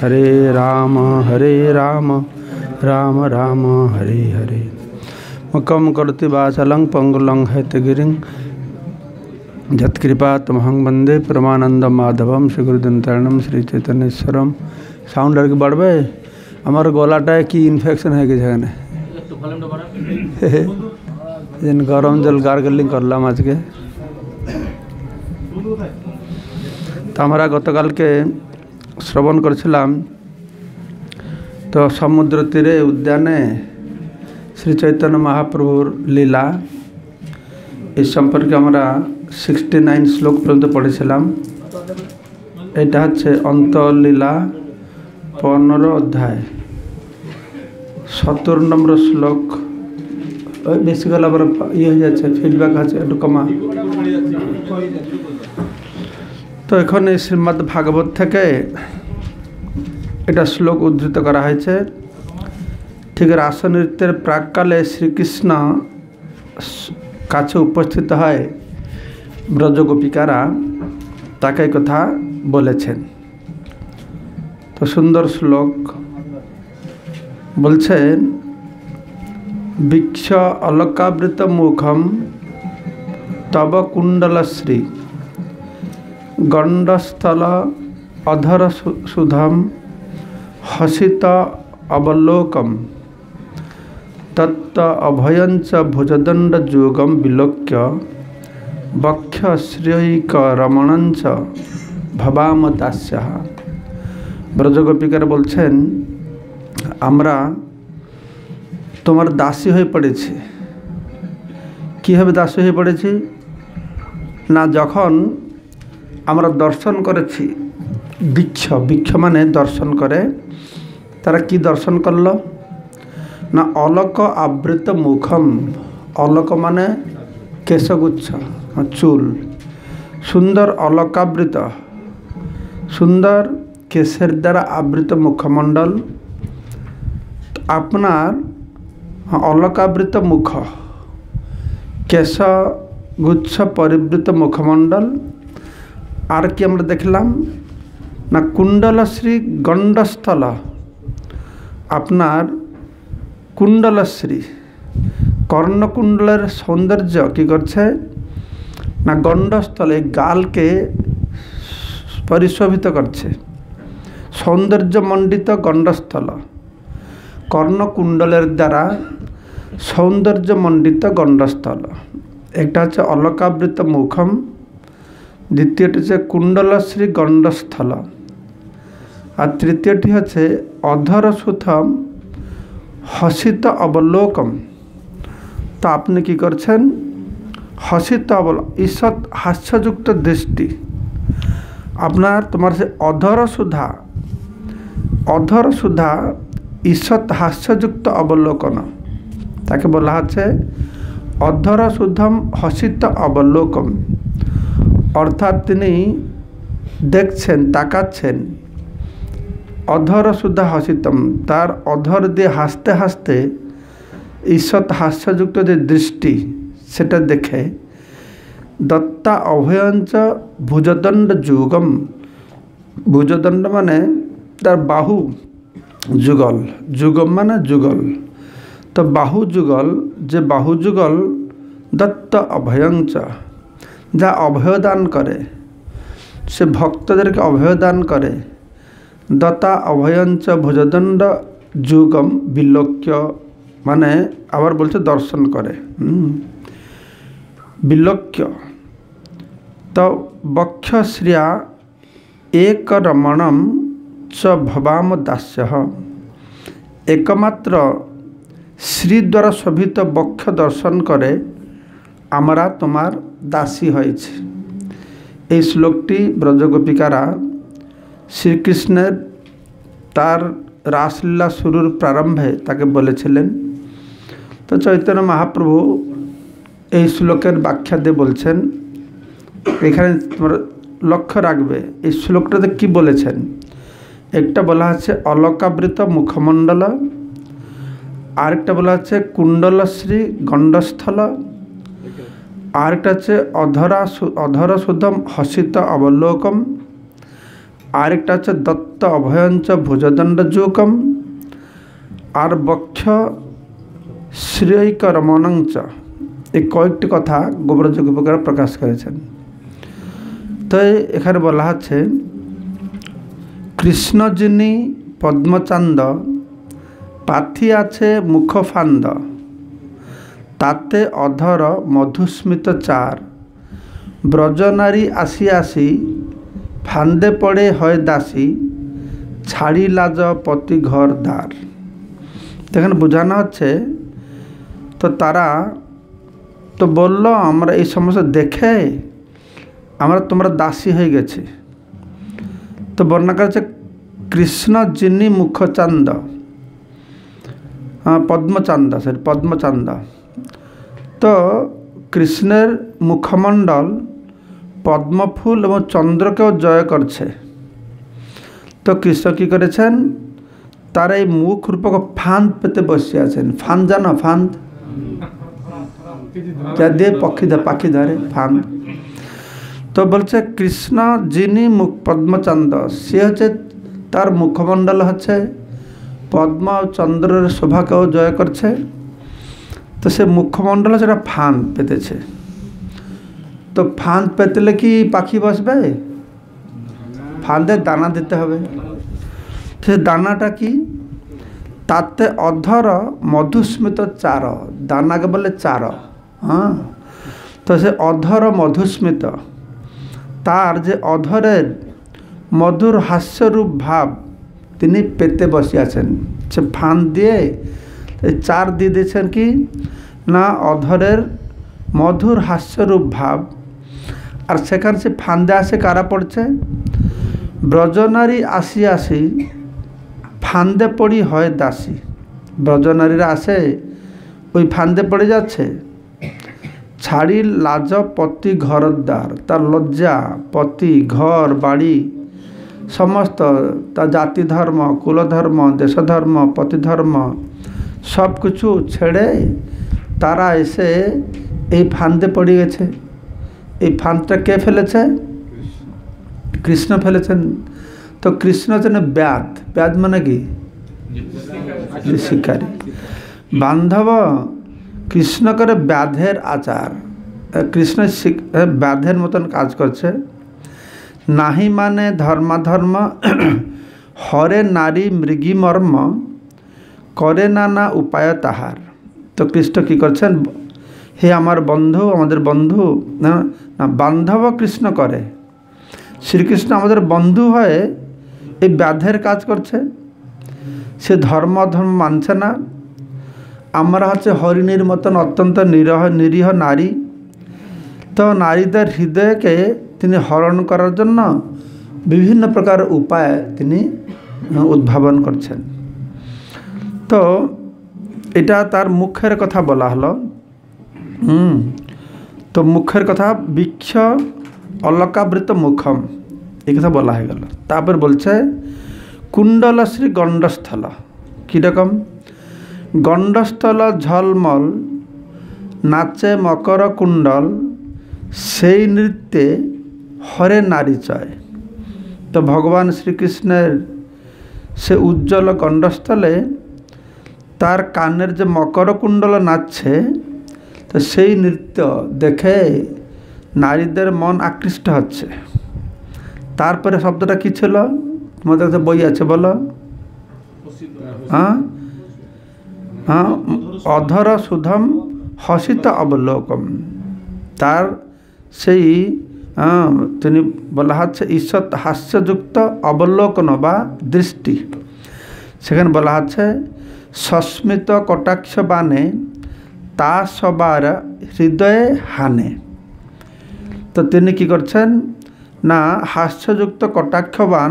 हरे राम हरे राम राम राम हरे हरे मकम करति वाचलंग पंगुलंग हैतगिरिंग जत्कृपा तमहंग वंदे परमानंद माधवम श्री गुरुदंतरणम श्री चैतन्यश्वरम साउंड लड़के बढ़ गए गोलाटा कि इन्फेक्शन है कि जगह गरम जल गार्गलिंग लम आज के तो हमारा गतकाल के শ্রবণ করেছিলাম তো সমুদ্র তীরে উদ্যানে শ্রী চৈতন্য মহাপ্রভুর লীলা এ সম্পর্কে আমরা সিক্সটি নাইন শ্লোক পর্যন্ত পড়েছিলাম এটা হচ্ছে অন্তলীলা পনেরো অধ্যায় সতেরো নম্বর শ্লোক বেশি গেলে আবার ইয়ে হয়ে যাচ্ছে ফিডব্যাক আছে একটু কমা তো এখন এই ভাগবত থেকে এটা শ্লোক উদ্ধৃত করা হয়েছে ঠিক রাসনৃত্যের প্রাককালে শ্রীকৃষ্ণ কাছে উপস্থিত হয় ব্রজগোপিকারা তাকে কথা বলেছেন তো সুন্দর শ্লোক বলছেন বৃক্ষ অলকাবৃত মুখম তব কুণ্ডলশ্রী গণ্ডস্থল অধর সুধম হসিত অবলোকম তত্ত অভয়ঞ্চ ভুজদণ্ড যোগম বিলোক্য বক্ষশ্রেয়িক রমণঞ্চ ভবাম দাস্যাহা ব্রজগোপিকার বলছেন আমরা তোমার দাসী হয়ে পড়েছি কীভাবে দাসী হয়ে পড়েছি না যখন আমরা দর্শন করেছি বৃক্ষ বৃক্ষ মানে দর্শন করে তারা কি দর্শন করল না অলক আবৃত মুখম অলক মানে কেশগুচ্ছ চুল সুন্দর অলকাবৃত সুন্দর কেশের দ্বারা আবৃত মুখমণ্ডল আপনার অলকাবৃত মুখ কেশগুচ্ছ পরিবৃত মুখমণ্ডল আর কি আমরা দেখলাম না কুণ্ডলশ্রী গণ্ডস্থল আপনার কুণ্ডলশ্রী কর্ণকুণ্ডলের সৌন্দর্য কি করছে না গণ্ডস্থলে গালকে পরিশোভিত করছে সৌন্দর্যমণ্ডিত গণ্ডস্থল কর্ণকুণ্ডলের দ্বারা সৌন্দর্যমণ্ডিত গণ্ডস্থল একটা হচ্ছে অলকাবৃত মুখম দ্বিতীয়টি হচ্ছে কুণ্ডলশ্রী গণ্ডস্থল আর তৃতীয়টি হচ্ছে অধর সুথম হসিত অবলোকম তা আপনি কি করছেন হসিত অবল ঈষৎ হাস্যযুক্ত দৃষ্টি আপনার তোমার সে অধর সুধা অধর সুধা ঈষৎ হাস্যযুক্ত অবলোকন তাকে বলা হচ্ছে অধর সুধম হসিত অবলোকম অর্থাৎ তিনি দেখছেন তাকাচ্ছেন অধর সুদ্ধা হসিতম তার অধর দিয়ে হাসতে হাসতে ঈষৎ হাস্যযুক্ত যে দৃষ্টি সেটা দেখে দত্তা অভয়ঞ্চ ভুজদণ্ড যুগম ভুজদণ্ড মানে তার বাহু যুগল যুগম মানে যুগল তো বাহু যুগল যে বাহু যুগল দত্ত অভয়ঞ্চ যা অভয়দান করে সে ভক্তদেরকে অভয়দান করে দতা অভয়ঞ্চ ভোজদণ্ড যুগম বিলোক্য মানে আবার বলছে দর্শন করে বিলোক্য তো বক্ষশ্রিয়া এক রমণম চ ভবাম দাস্য একমাত্র শ্রী দ্বারা শোভিত বক্ষ দর্শন করে আমরা তোমার দাসী হয়েছে এই শ্লোকটি ব্রজগোপিকারা শ্রীকৃষ্ণের তার রাসলীলা শুরুর প্রারম্ভে তাকে বলেছিলেন তো চৈতন্য মহাপ্রভু এই শ্লোকের ব্যাখ্যা দিয়ে বলছেন এখানে তোমার লক্ষ্য রাখবে এই শ্লোকটাতে কি বলেছেন একটা বলা আছে অলকাবৃত মুখমণ্ডল আরেকটা বলা আছে কুণ্ডলশ্রী গণ্ডস্থল আরেকটা হচ্ছে অধরা অধর সুদম হসিত অবলোকম আরেকটা হচ্ছে দত্ত অভয়ঞ্চ ভুজদণ্ড যুকম আর বক্ষ শ্রেয়িক রমনঞ্চ এই কয়েকটি কথা গোবরযোগ উপকার প্রকাশ করেছেন তো এখানে বলা আছে যিনি পদ্মচান্দ পাথি আছে মুখ ফান্দ তাতে অধর মধুস্মিত চার ব্রজনারী আসি আসি ফান্দে পড়ে হয় দাসী ছাড়ি লাজ পতি ঘর দ্বার দেখেন বোঝানো হচ্ছে তো তারা তো বলল আমরা এই সমস্যা দেখে আমরা তোমরা দাসী হয়ে গেছে তো বর্ণনা করেছে কৃষ্ণ যিনি মুখচান্দ পদ্মচান্দ সরি পদ্মচান্দ তো কৃষ্ণের মুখমণ্ডল পদ্মফুল এবং চন্দ্রকেও জয় করছে তো কৃষ্ণ কী করেছেন তার এই মুখ রূপক ফাঁদ পেতে বসে আছেন ফাঁদ জানো ফাঁদ যা দিয়ে পক্ষী পাখি ধরে ফাঁদ তো বলছে কৃষ্ণ যিনি মুখ পদ্মচন্দ্র সে হচ্ছে তার মুখমণ্ডল হচ্ছে পদ্ম চন্দ্রের শোভাকেও জয় করছে তো সে মুখ্যমণ্ডল সেটা ফান পেতেছে তো ফান পেতেলে কি পাখি বসবে ফাঁদে দানা দিতে হবে সে দানাটা কি তাতে অধর মধুস্মিত চার দানাকে বলে চার হ্যাঁ তো সে অধর মধুস্মিত তার যে অধরের মধুর হাস্যরূপ ভাব তিনি পেতে বসে আছেন সে ফান দিয়ে এই চার দিয়ে দিয়েছেন কি না অধরের মধুর হাস্যরূপ ভাব আর সেখান সে ফান্দে আসে কারা পড়ছে ব্রজনারী আসি আসি ফান্দে পড়ি হয় দাসী ব্রজনারীরা আসে ওই ফান্দে পড়ে যাচ্ছে ছাড়ি লাজ পতি ঘরদ্বার তার লজ্জা পতি ঘর বাড়ি সমস্ত তা জাতি ধর্ম কুলধর্ম দেশধর্ম পতিধর্ম সব কিছু ছেড়ে তারা এসে এই ফান্দে পড়ে গেছে এই ফান্দটা কে ফেলেছে কৃষ্ণ ফেলেছেন তো কৃষ্ণ যেন ব্যাধ ব্যাধ মানে কি শিকারী বান্ধব কৃষ্ণ করে ব্যাধের আচার কৃষ্ণ ব্যাধের মতন কাজ করছে নাহি মানে ধর্মাধর্ম হরে নারী মৃগী মর্ম করে না না উপায় তাহার তো কৃষ্ণ কী করছেন হে আমার বন্ধু আমাদের বন্ধু না বান্ধব কৃষ্ণ করে শ্রীকৃষ্ণ আমাদের বন্ধু হয়ে এই ব্যাধের কাজ করছে সে ধর্ম ধর্ম মানছে না আমরা হচ্ছে হরিণীর মতন অত্যন্ত নিরহ নিরীহ নারী তো নারীদের হৃদয়কে তিনি হরণ করার জন্য বিভিন্ন প্রকার উপায় তিনি উদ্ভাবন করছেন তো এটা তার মুখের কথা বলা হলো হুম তো মুখের কথা বৃক্ষ অলকাবৃত মুখম এই কথা বলা হয়ে গেল তারপর বলছে কুণ্ডলাশ্রী গণ্ডস্থল কীরকম গণ্ডস্থল ঝলমল নাচে মকর কুণ্ডল সেই নৃত্যে হরে নারী চয় তো ভগবান শ্রীকৃষ্ণের সে উজ্জ্বল গণ্ডস্থলে তার কানের যে মকরকুণ্ডল নাচছে তো সেই নৃত্য দেখে নারীদের মন আকৃষ্ট হচ্ছে তারপরে শব্দটা কী ছিল তোমাদের কাছে বই আছে বলো হ্যাঁ হ্যাঁ অধর সুধম হসিত অবলোকম তার সেই হ্যাঁ, তিনি বলা হচ্ছে ঈশ্বর হাস্যযুক্ত অবলোকন বা দৃষ্টি সেখানে বলা হচ্ছে সস্মিত কটাক্ষ বানে তা সবার হৃদয়ে হানে তো তিনি কি করছেন না হাস্যযুক্ত কটাক্ষবান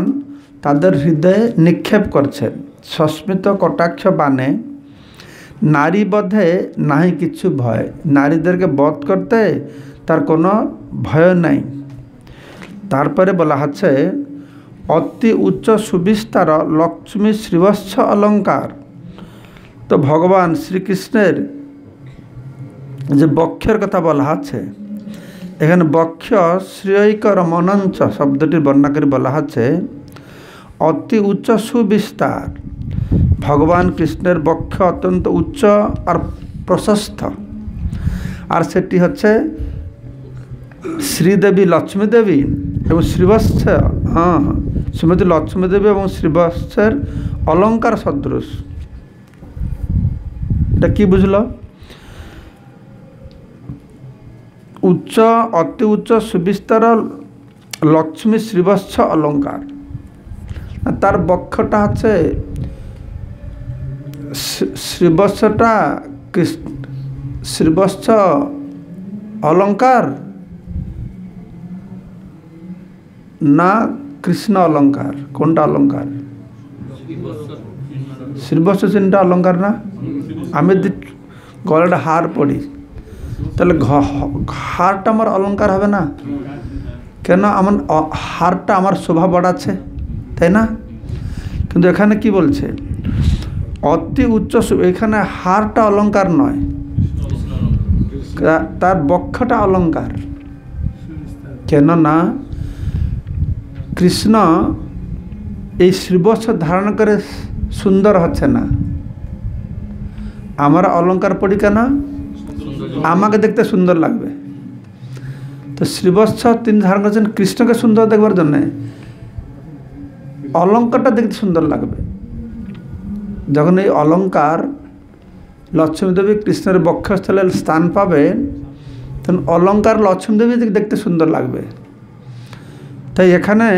তাদের হৃদয়ে নিক্ষেপ করছেন সস্মিত কটাক্ষ বানে নারী বধে নাহি কিছু ভয় নারীদেরকে বধ করতে তার কোনো ভয় নাই তারপরে বলা হচ্ছে অতি উচ্চ সুবিস্তার লক্ষ্মী শ্রীবৎস অলঙ্কার তো ভগবান শ্রীকৃষ্ণের যে বক্ষের কথা বলা আছে এখানে বক্ষ শ্রেয়কর মনঞ্চ শব্দটির বর্ণনা করে বলা আছে অতি উচ্চ সুবিস্তার ভগবান কৃষ্ণের বক্ষ অত্যন্ত উচ্চ আর প্রশস্ত আর সেটি হচ্ছে শ্রীদেবী লক্ষ্মীদেবী এবং শ্রীবৎস হ্যাঁ, হ্যাঁ শ্রীমতী লক্ষ্মীদেবী এবং শ্রীবৎসের অলঙ্কার সদৃশ এটা কি বুঝল উচ্চ অতি উচ্চ সুবিস্তার লক্ষ্মী শ্রীবৎস অলঙ্কার তার বক্ষটা আছে শ্রীবৎসটা শ্রীবৎস অলঙ্কার না কৃষ্ণ অলঙ্কার কোনটা অলঙ্কার ଶ୍ରୀବସ୍ତ ଚିହ୍ନଟା না আমি যদি গলাটা হার পড়ি তাহলে হারটা আমার অলঙ্কার হবে না কেন আমার হারটা আমার শোভা বাড়াচ্ছে তাই না কিন্তু এখানে কি বলছে অতি উচ্চ এখানে হারটা অলঙ্কার নয় তার বক্ষটা অলঙ্কার কেননা কৃষ্ণ এই শ্রীবস্ত্র ধারণ করে সুন্দর হচ্ছে না আমার অলঙ্কার পড়ি কেন আমাকে দেখতে সুন্দর লাগবে তো শ্রীবৎস তিনি ধারণ করেছেন কৃষ্ণকে সুন্দর দেখবার জন্যে অলঙ্কারটা দেখতে সুন্দর লাগবে যখন এই অলঙ্কার লক্ষ্মীদেবী কৃষ্ণের বক্ষস্থলে স্থান পাবে তখন অলঙ্কার লক্ষ্মীদেবী দেখতে সুন্দর লাগবে তাই এখানে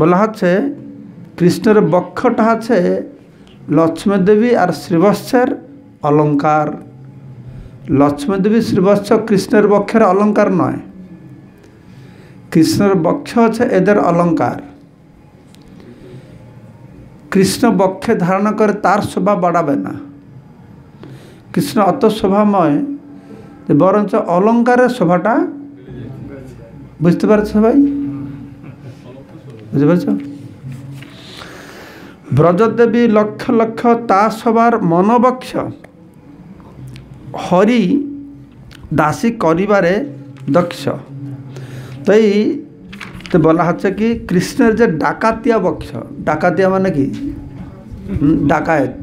বলা হচ্ছে কৃষ্ণের বক্ষটা আছে লক্ষ্মী দেবী আর শ্রীবৎসের অলঙ্কার লক্ষ্মী দেবী শ্রীবৎস কৃষ্ণের বক্ষের অলঙ্কার নয় কৃষ্ণের বক্ষ আছে এদের অলঙ্কার কৃষ্ণ বক্ষে ধারণ করে তার শোভা বাড়াবে না কৃষ্ণ অত শোভাময় যে বরঞ্চ অলঙ্কারের শোভাটা বুঝতে পারছো সবাই বুঝতে পারছো ব্রজদেবী লক্ষ লক্ষ তা সবার মনবক্ষ হরি দাসী করিবারে দক্ষ তাই বলা হচ্ছে কি কৃষ্ণের যে ডাকাতিয়া বক্ষ ডাকাতিয়া মানে কি ডাকায়ত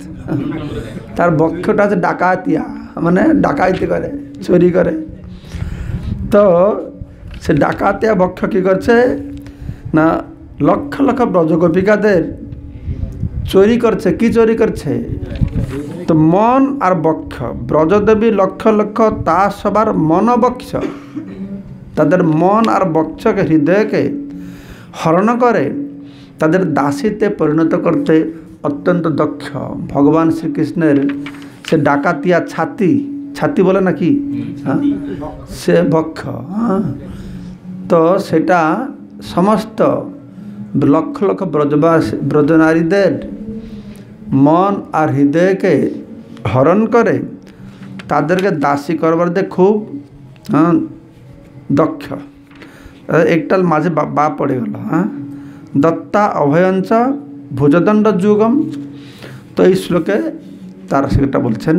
তার বক্ষটা আছে ডাকাতিয়া মানে ডাকাইতি করে চুরি করে তো সে ডাকাতিয়া বক্ষ কি করছে না লক্ষ লক্ষ ব্রজগোপিকাদের চোরি করছে কি চোরি করছে তো মন আর বক্ষ ব্রজদেবী লক্ষ লক্ষ তা সবার মন বক্ষ তাদের মন আর বক্ষকে হৃদয়কে হরণ করে তাদের দাসিতে পরিণত করতে অত্যন্ত দক্ষ ভগবান শ্রীকৃষ্ণের সে ডাকাতিয়া ছাতি ছাতি বলে নাকি হ্যাঁ সে বক্ষ হ্যাঁ তো সেটা সমস্ত লক্ষ লক্ষ ব্রজবাস ব্রজনারীদের মন আর হৃদয়কে হরণ করে তাদেরকে দাসী করবার দিয়ে খুব হ্যাঁ, দক্ষ একটাল মাঝে বা পড়ে গেল হ্যাঁ দত্তা অভয়ঞ্চ ভুজদণ্ড যুগম তো এই শ্লোকে তার সেটা বলছেন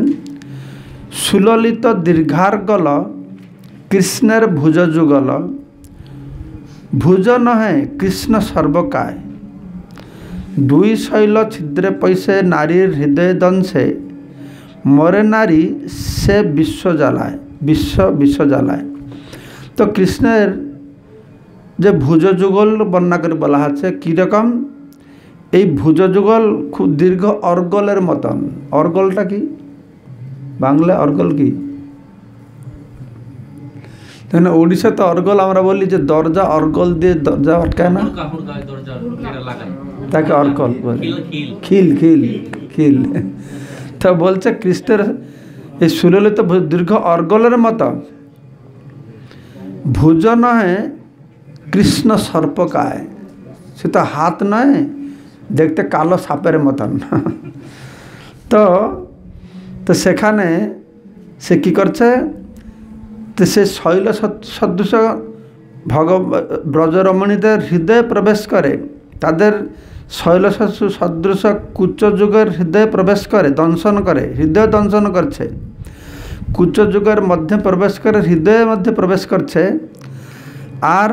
সুললিত দীর্ঘার্গল কৃষ্ণের ভুজ যুগল ভুজ নহে কৃষ্ণ সর্বকায় দুই শৈল ছিদ্রে পৈসে নারীর হৃদয় দংশে মরে নারী সে বিশ্ব জ্বালায় বিশ্ব বিশ্ব জ্বালায় তো কৃষ্ণের যে ভুজ যুগল বর্ণনা করে বলা আছে কীরকম এই ভুজ যুগল খুব দীর্ঘ অর্গলের মতন অর্গলটা কি বাংলা অর্গল কি তাহলে তো অর্গল আমরা বলি যে দরজা অর্গল দিয়ে দরজা আটকায় না তাকে অর্কল বলে খিল খিল খিল তো বলছে কৃষ্ণের এই সুললিত দীর্ঘ অর্গলের মতো ভুজ নহে কৃষ্ণ সর্পকায় সে তো হাত নয় দেখতে কালো সাপের মতন তো তো সেখানে সে কী করছে সে শৈল সদৃশ ভগব ব্রজরমণীদের হৃদয়ে প্রবেশ করে তাদের শৈল সদৃশ কুচযুগের হৃদয়ে প্রবেশ করে দংশন করে হৃদয় দংশন করছে কুচযুগের মধ্যে প্রবেশ করে হৃদয়ে মধ্যে প্রবেশ করছে আর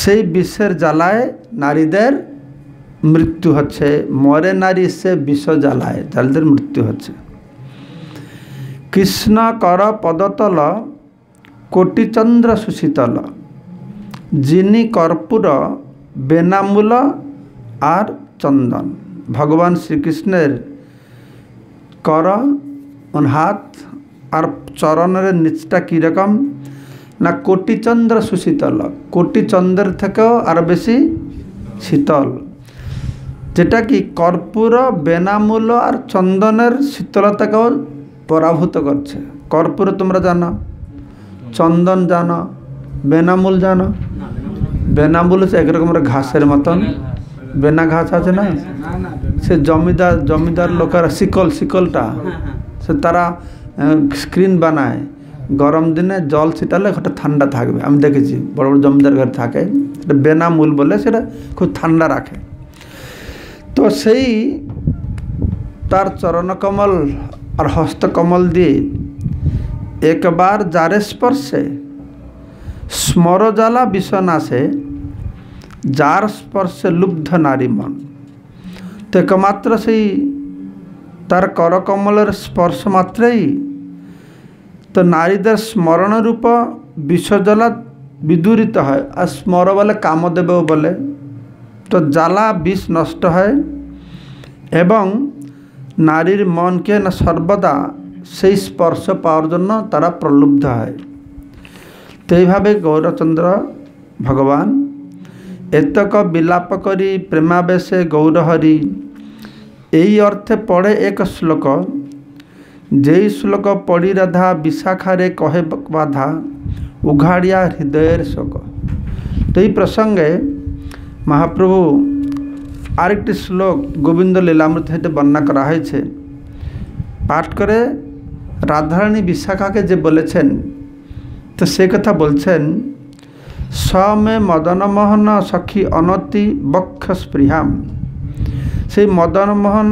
সেই বিষের জ্বালায় নারীদের মৃত্যু হচ্ছে মরে নারী সে বিষ জ্বালায় তাদের মৃত্যু হচ্ছে কৃষ্ণ কর পদতল କୋଟିଚନ୍ଦ୍ର সুশীতল যিনি কর্পূর বেনামূল আর চন্দন ভগবান শ্রীকৃষ্ণের কর হাত আর চরণের নিচটা কীরকম না কোটিচন্দ্র সুশীতল কোটিচন্দ্রের থেকেও আর বেশি শীতল যেটা কি কর্পূর বেনামূল আর চন্দনের শীতলতাকেও পরাভূত করছে কর্পূর তোমরা জানো চন্দন জানো বেনামূল জানো বেনামূল এক রকমের ঘাসের মতন বেনা ঘাস আছে না সে জমিদার জমিদার লোকের শিকল শিকলটা সে তারা স্ক্রিন বানায় গরম দিনে জল ছিটালে ওটা ঠান্ডা থাকবে আমি দেখেছি বড় বড় জমিদার ঘরে থাকে সেটা বেনামূল বলে সেটা খুব ঠান্ডা রাখে তো সেই তার চরণকমল আর হস্তকমল দিয়ে একবার যার স্পর্শে স্মরজালা বিশ্বনাশে যার স্পর্শে লুব্ধ নারী মন তো একমাত্র সেই তার করকমলের স্পর্শ মাত্রেই তো নারীদের স্মরণ রূপ বিশ্বজলা বিদূরিত হয় আর স্মর বলে কামদেবেও বলে তো জ্বালা বিষ নষ্ট হয় এবং নারীর মনকে না সর্বদা সেই স্পর্শ পাওয়ার জন্য তারা প্রলুব্ধ হয় তো এইভাবে গৌরচন্দ্র ভগবান এতক বিলাপ করি প্রেমাবেশে গৌরহরি এই অর্থে পড়ে এক শ্লোক যেই শ্লোক পড়ি রাধা বিশাখারে কহে বাধা উঘাড়িয়া হৃদয়ের শোক তো এই প্রসঙ্গে মহাপ্রভু আরেকটি শ্লোক গোবিন্দ লীলামৃত হইতে বর্ণনা করা হয়েছে পাঠ করে রাধারানী বিশাখাকে যে বলেছেন তো সে কথা বলছেন সমে মদনমোহন সখী অনতি বক্ষ স্পৃহাম সেই মদনমোহন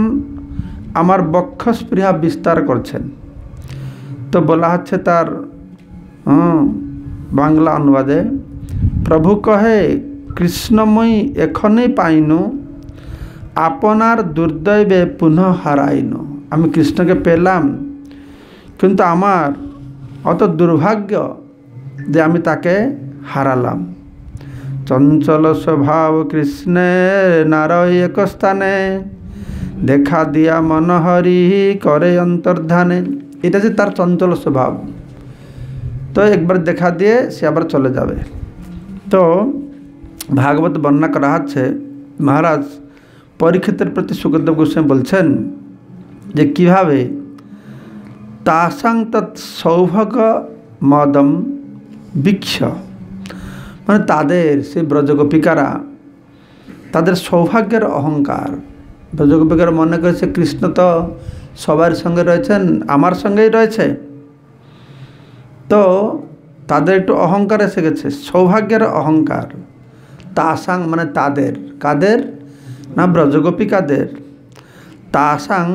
আমার বক্ষ স্পৃহা বিস্তার করছেন তো বলা হচ্ছে তার বাংলা অনুবাদে প্রভু কহে কৃষ্ণময়ী এখনই পাইনু আপনার দুর্দৈবে পুনঃ হারাইনু আমি কৃষ্ণকে পেলাম কিন্তু আমার অত দুর্ভাগ্য যে আমি তাকে হারালাম চঞ্চল স্বভাব কৃষ্ণের নার এক স্থানে দেখা দিয়া মনোহরি করে অন্তর্ধানে এটা যে তার চঞ্চল স্বভাব তো একবার দেখা দিয়ে সে আবার চলে যাবে তো ভাগবত বর্ণনা করা হচ্ছে মহারাজ পরীক্ষিতের প্রতি সুখদেব গোস্বামী বলছেন যে কিভাবে তাসাং তৎ সৌভাগ মদম বিক্ষ মানে তাদের সে ব্রজগোপিকারা তাদের সৌভাগ্যের অহংকার ব্রজগোপিকারা মনে করেছে কৃষ্ণ তো সবার সঙ্গে রয়েছেন আমার সঙ্গেই রয়েছে তো তাদের একটু অহংকার এসে গেছে সৌভাগ্যের অহংকার তাসাং মানে তাদের কাদের না ব্রজগোপিকাদের তাসাং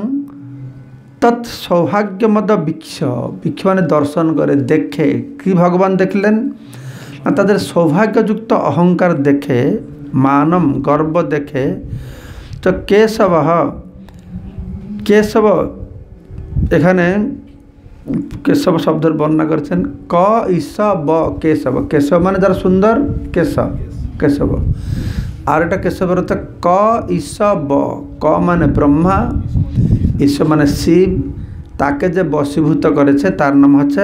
তৎ সৌভাগ্যমদ বিক্ষ বিক্ষ মানে দর্শন করে দেখে কি ভগবান দেখলেন না তাদের সৌভাগ্যযুক্ত অহংকার দেখে মানম গর্ব দেখে তো কেশব কেশব এখানে কেশব শব্দের বর্ণনা করেছেন ক ইস ব কেশব কেশব মানে যারা সুন্দর কেশ কেশব আর এটা কেশবের অর্থ ক ইস ব ক মানে ব্রহ্মা ঈশ্বর মানে শিব তাকে যে বসীভূত করেছে তার নাম হচ্ছে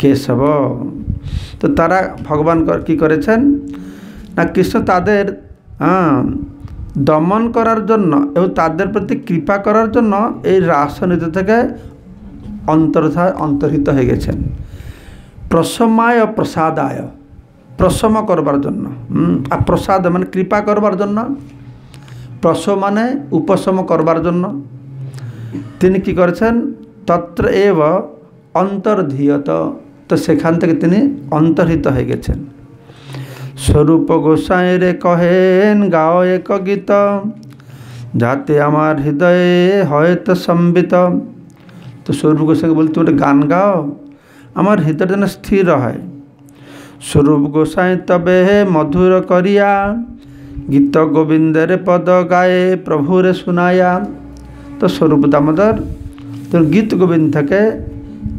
কেশব তো তারা ভগবান কি করেছেন না কৃষ্ণ তাদের হ্যাঁ দমন করার জন্য এবং তাদের প্রতি কৃপা করার জন্য এই রাসনীতি থেকে অন্তর্ধা অন্তর্হিত হয়ে গেছেন প্রসমায় প্রসাদায় প্রসম করবার জন্য আর প্রসাদ মানে কৃপা করবার জন্য প্রসম মানে উপশম করবার জন্য তিনি কি করেছেন তত্র এব অন্তর্ধীয়ত তো সেখান থেকে তিনি অন্তর্হিত হয়ে গেছেন স্বরূপ গোসাঁ রে কহেন গাও এক গীত যাতে আমার হৃদয়ে হয়তো সম্বিত তো স্বরূপ গোসাঁকে বলতে তুমি গান গাও আমার হৃদয় যেন স্থির হয় স্বরূপ গোসাঁ তবে মধুর করিয়া গীত গোবিন্দের পদ গায়ে প্রভুরে শুনায়া तो स्वरूप दामोदर तो गीत गोविंद के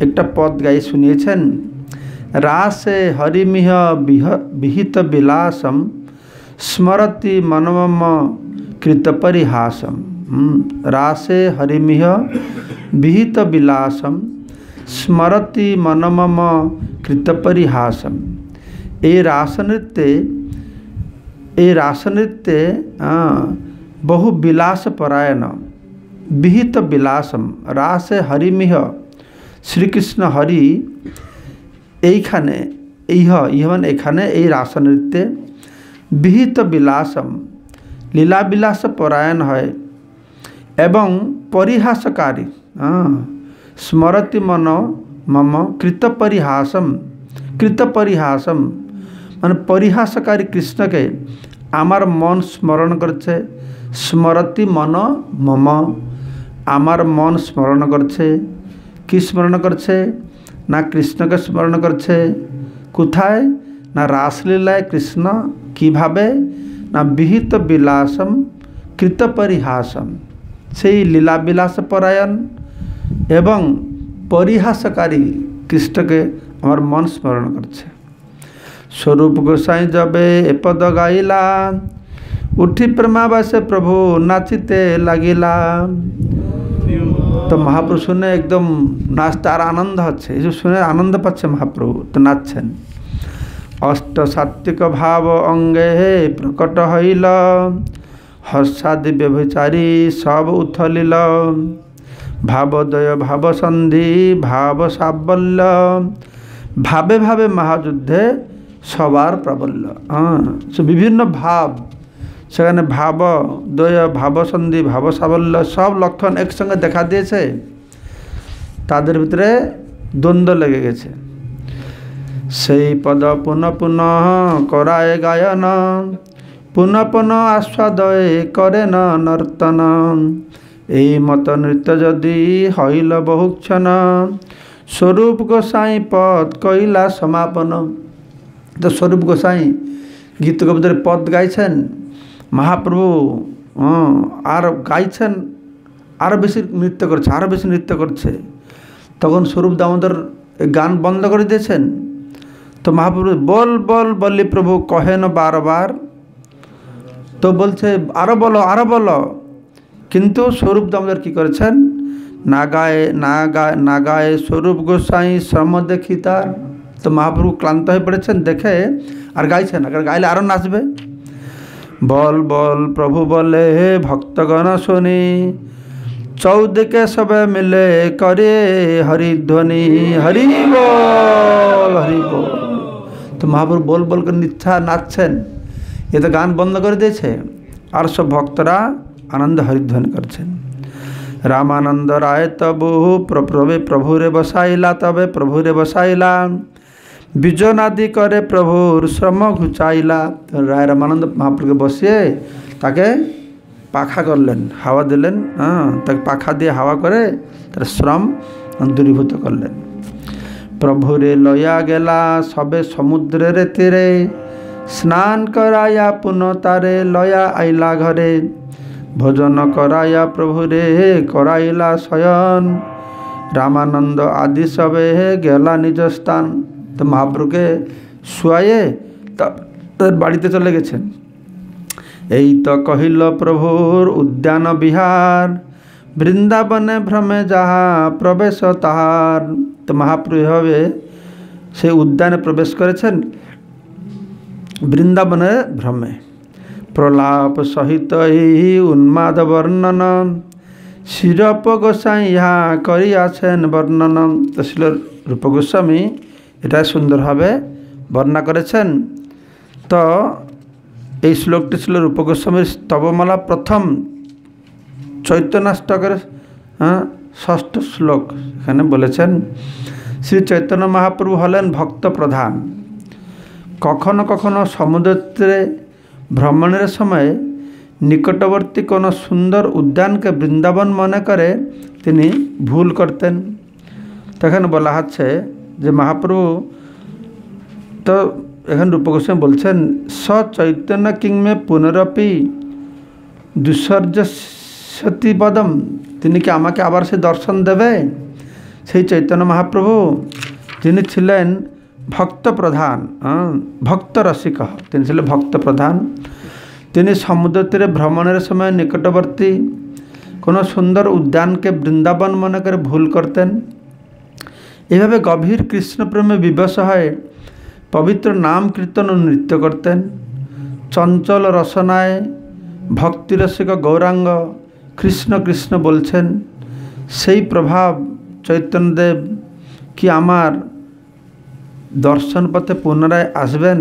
एक पद गाय सुनिए रास हरिमिह विहित विलासम स्मरति मनमम कृत परिहासम हम्म, रासे हरिमिह विहित विलासम स्मरति मनमम कृत परिहासम ए रास नृत्य ए रास नृत्य बहु विलास परायण विहित विलासम रास हरिमिह श्रीकृष्ण हरि यहीवन एखने ये रास नृत्य विहित विलासम लीला विलास परायण है एवं परिहासकारी स्मरति मन मम कृत परिहासम कृत परिहासम मान परिहासकारी कृष्ण के आमार मन स्मरण करते स्मरति मन मम আমার মন স্মরণ করছে কি স্মরণ করছে না কৃষ্ণকে স্মরণ করছে কোথায় না রাসলীলায় কৃষ্ণ কিভাবে না বিহিত বিলাসম কৃতপরিহাসম সেই লীলা বিলাস পরায়ণ এবং পরিহাসকারী কৃষ্ণকে আমার মন স্মরণ করছে স্বরূপ গোসাই যবে এপদ গাইলা উঠি প্রেমাবাসে প্রভু নাচিতে লাগিলা তো মহাপ্রভু শুনে একদম নাচতে আর আনন্দ হচ্ছে এসব শুনে আনন্দ পাচ্ছে মহাপ্রভু তো নাচছেন অষ্ট সাত্বিক ভাব অঙ্গে হে প্রকট হইল হর্ষাদি ব্যভিচারী সব উথলিল ভাব ভাবসন্ধি ভাব সাবল্য ভাবে ভাবে মহাযুদ্ধে সবার প্রাবল্য হ্যাঁ বিভিন্ন ভাব সেখানে ভাব দ্বয় ভাবসন্ধি ভাবসাবল্য সব লক্ষণ একসঙ্গে দেখা দিয়েছে তাদের ভিতরে দ্বন্দ্ব লেগে গেছে সেই পদ পুনঃ পুনঃ করায় গায়ন পুনঃ পুনঃ আস্বাদয়ে করে না নর্তন এই মত নৃত্য যদি হইল বহুক্ষণ স্বরূপ গোসাঁ পদ কইলা সমাপন তো স্বরূপ গোসাঁ গীত কবিতার পদ গাইছেন মহাপ্রভু আর গাইছেন আরও বেশি নৃত্য করছে আরও বেশি নৃত্য করছে তখন স্বরূপ দামোদর গান বন্ধ করে দিয়েছেন তো মহাপ্রভু বল বল বললি প্রভু কহেন বারবার তো বলছে আরও বলো আরও বলো কিন্তু স্বরূপ দামোদর কী করেছেন না গায়ে না গায়ে না গায়ে স্বরূপ গোসাই শ্রম দেখি তার তো মহাপ্রভু ক্লান্ত হয়ে পড়েছেন দেখে আর গাইছেন আর গাইলে আরও নাচবে বল বল প্রভু বলে ভক্তগণ শুনি চৌদিকে সবে মিলে করে হরিধ্বনি হরি বল হরি বল তো মহাপুর বল বল করে নিচ্ছা নাচছেন এ তো গান বন্ধ করে দিয়েছে আর সব ভক্তরা আনন্দ হরিধ্বনি করছেন রামানন্দ রায় তবু প্রভু প্রভুরে বসাইলা তবে প্রভুরে বসাইলা বিজনাদি করে প্রভুর শ্রম ঘুচাইলা রায় রামানন্দ মহাপ্রভুকে বসিয়ে তাকে পাখা করলেন হাওয়া দিলেন হ্যাঁ তাকে পাখা দিয়ে হাওয়া করে তার শ্রম দূরীভূত করলেন প্রভুরে লয়া গেলা সবে সমুদ্রের তীরে স্নান করাইয়া পুনঃ তারে লয়া আইলা ঘরে ভোজন করাইয়া প্রভুরে করাইলা শয়ন রামানন্দ আদি সবে গেলা নিজ স্থান তো মহাপ্রুকে শুয়ে তার বাড়িতে চলে গেছেন এই তো কহিল প্রভুর উদ্যান বিহার বৃন্দাবনে ভ্রমে যাহা প্রবেশ তাহার তো মহাপ্রভু এভাবে সেই উদ্যানে প্রবেশ করেছেন বৃন্দাবনে ভ্রমে প্রলাপ সহিত এই উন্মাদ বর্ণন শিরপ গোসাই ইহা করিয়াছেন বর্ণন তো শিল রূপ গোস্বামী এটা সুন্দরভাবে বর্ণনা করেছেন তো এই শ্লোকটি ছিল রূপগোস্বামীর স্তবমালা প্রথম চৈতন্যাষ্টকের হ্যাঁ ষষ্ঠ শ্লোক এখানে বলেছেন শ্রী চৈতন্য মহাপ্রভু হলেন ভক্ত প্রধান কখনো কখনো সমুদ্রে ভ্রমণের সময় নিকটবর্তী কোনো সুন্দর উদ্যানকে বৃন্দাবন মনে করে তিনি ভুল করতেন তখন বলা হচ্ছে যে মহাপ্রভু তো এখন রূপগোস্বামী বলছেন স চৈতন্য কিংমে পুনরপি দুঃসর্য সতীপদম তিনি কি আমাকে আবার সে দর্শন দেবে সেই চৈতন্য মহাপ্রভু তিনি ছিলেন ভক্ত প্রধান ভক্ত রসিক তিনি ছিলেন ভক্ত প্রধান তিনি সমুদ্র তীরে ভ্রমণের সময় নিকটবর্তী কোনো সুন্দর উদ্যানকে বৃন্দাবন মনে করে ভুল করতেন এভাবে গভীর কৃষ্ণপ্রেমে বিবশ হয়ে পবিত্র নাম কীর্তন ও নৃত্য করতেন চঞ্চল রসনায় ভক্তিরসিক গৌরাঙ্গ কৃষ্ণ কৃষ্ণ বলছেন সেই প্রভাব চৈতন্যদেব কি আমার দর্শন পথে পুনরায় আসবেন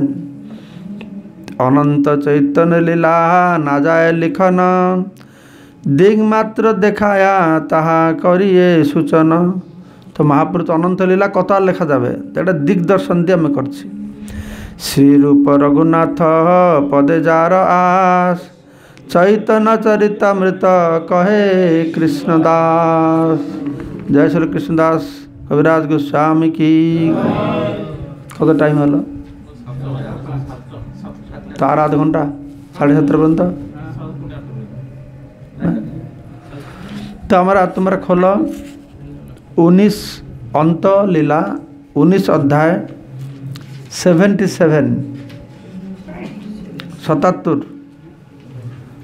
অনন্ত চৈতন্য লীলা না যায় লিখন দিগমাত্র মাত্র দেখায়া তাহা করিয়ে সূচনা তো মহাপুরুষ অনন্ত লীলা কত আর লেখা যাবে তো এটা দিগদর্শন দিয়ে আমি করছি শ্রীরূপ রঘুনাথ পদে যার আস চৈতন্য চরিতামৃত কহে কৃষ্ণ দাস জয় শ্রী কৃষ্ণ দাস কবিরাজ গোস্বামী কি কত টাইম হলো তার আধ ঘন্টা সাড়ে সাতটা পর্যন্ত হ্যাঁ? তো আমরা তোমরা খোলো उन्नीस अंत लीला उन्नीस अध्याय सेवेंटी सेवेन सतहत्तर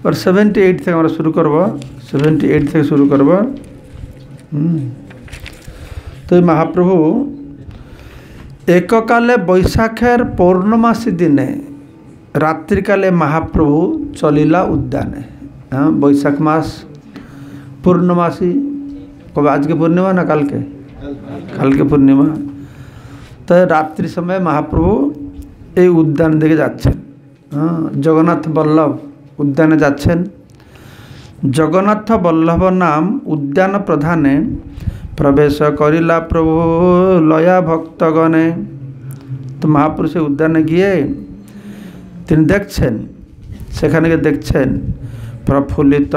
और सेवेंटी एट थे शुरू करब सेवेंटी एट थे शुरू करब हम्म। तो महाप्रभु काले बैशाखेर पौर्णमासी दिने काले महाप्रभु चलिला उद्याने हाँ, बैशाख मास पूर्णमासी কবে আজকে পূর্ণিমা না কালকে কালকে পূর্ণিমা তাই রাত্রি সময় মহাপ্রভু এই উদ্যান দিকে যাচ্ছেন হ্যাঁ জগন্নাথ বল্লভ উদ্যানে যাচ্ছেন জগন্নাথ বল্লভ নাম উদ্যান প্রধানে প্রবেশ করিলা প্রভু লয়া ভক্তগণে তো মহাপুরুষে উদ্যানে গিয়ে তিনি দেখছেন সেখানে গিয়ে দেখছেন প্রফুল্লিত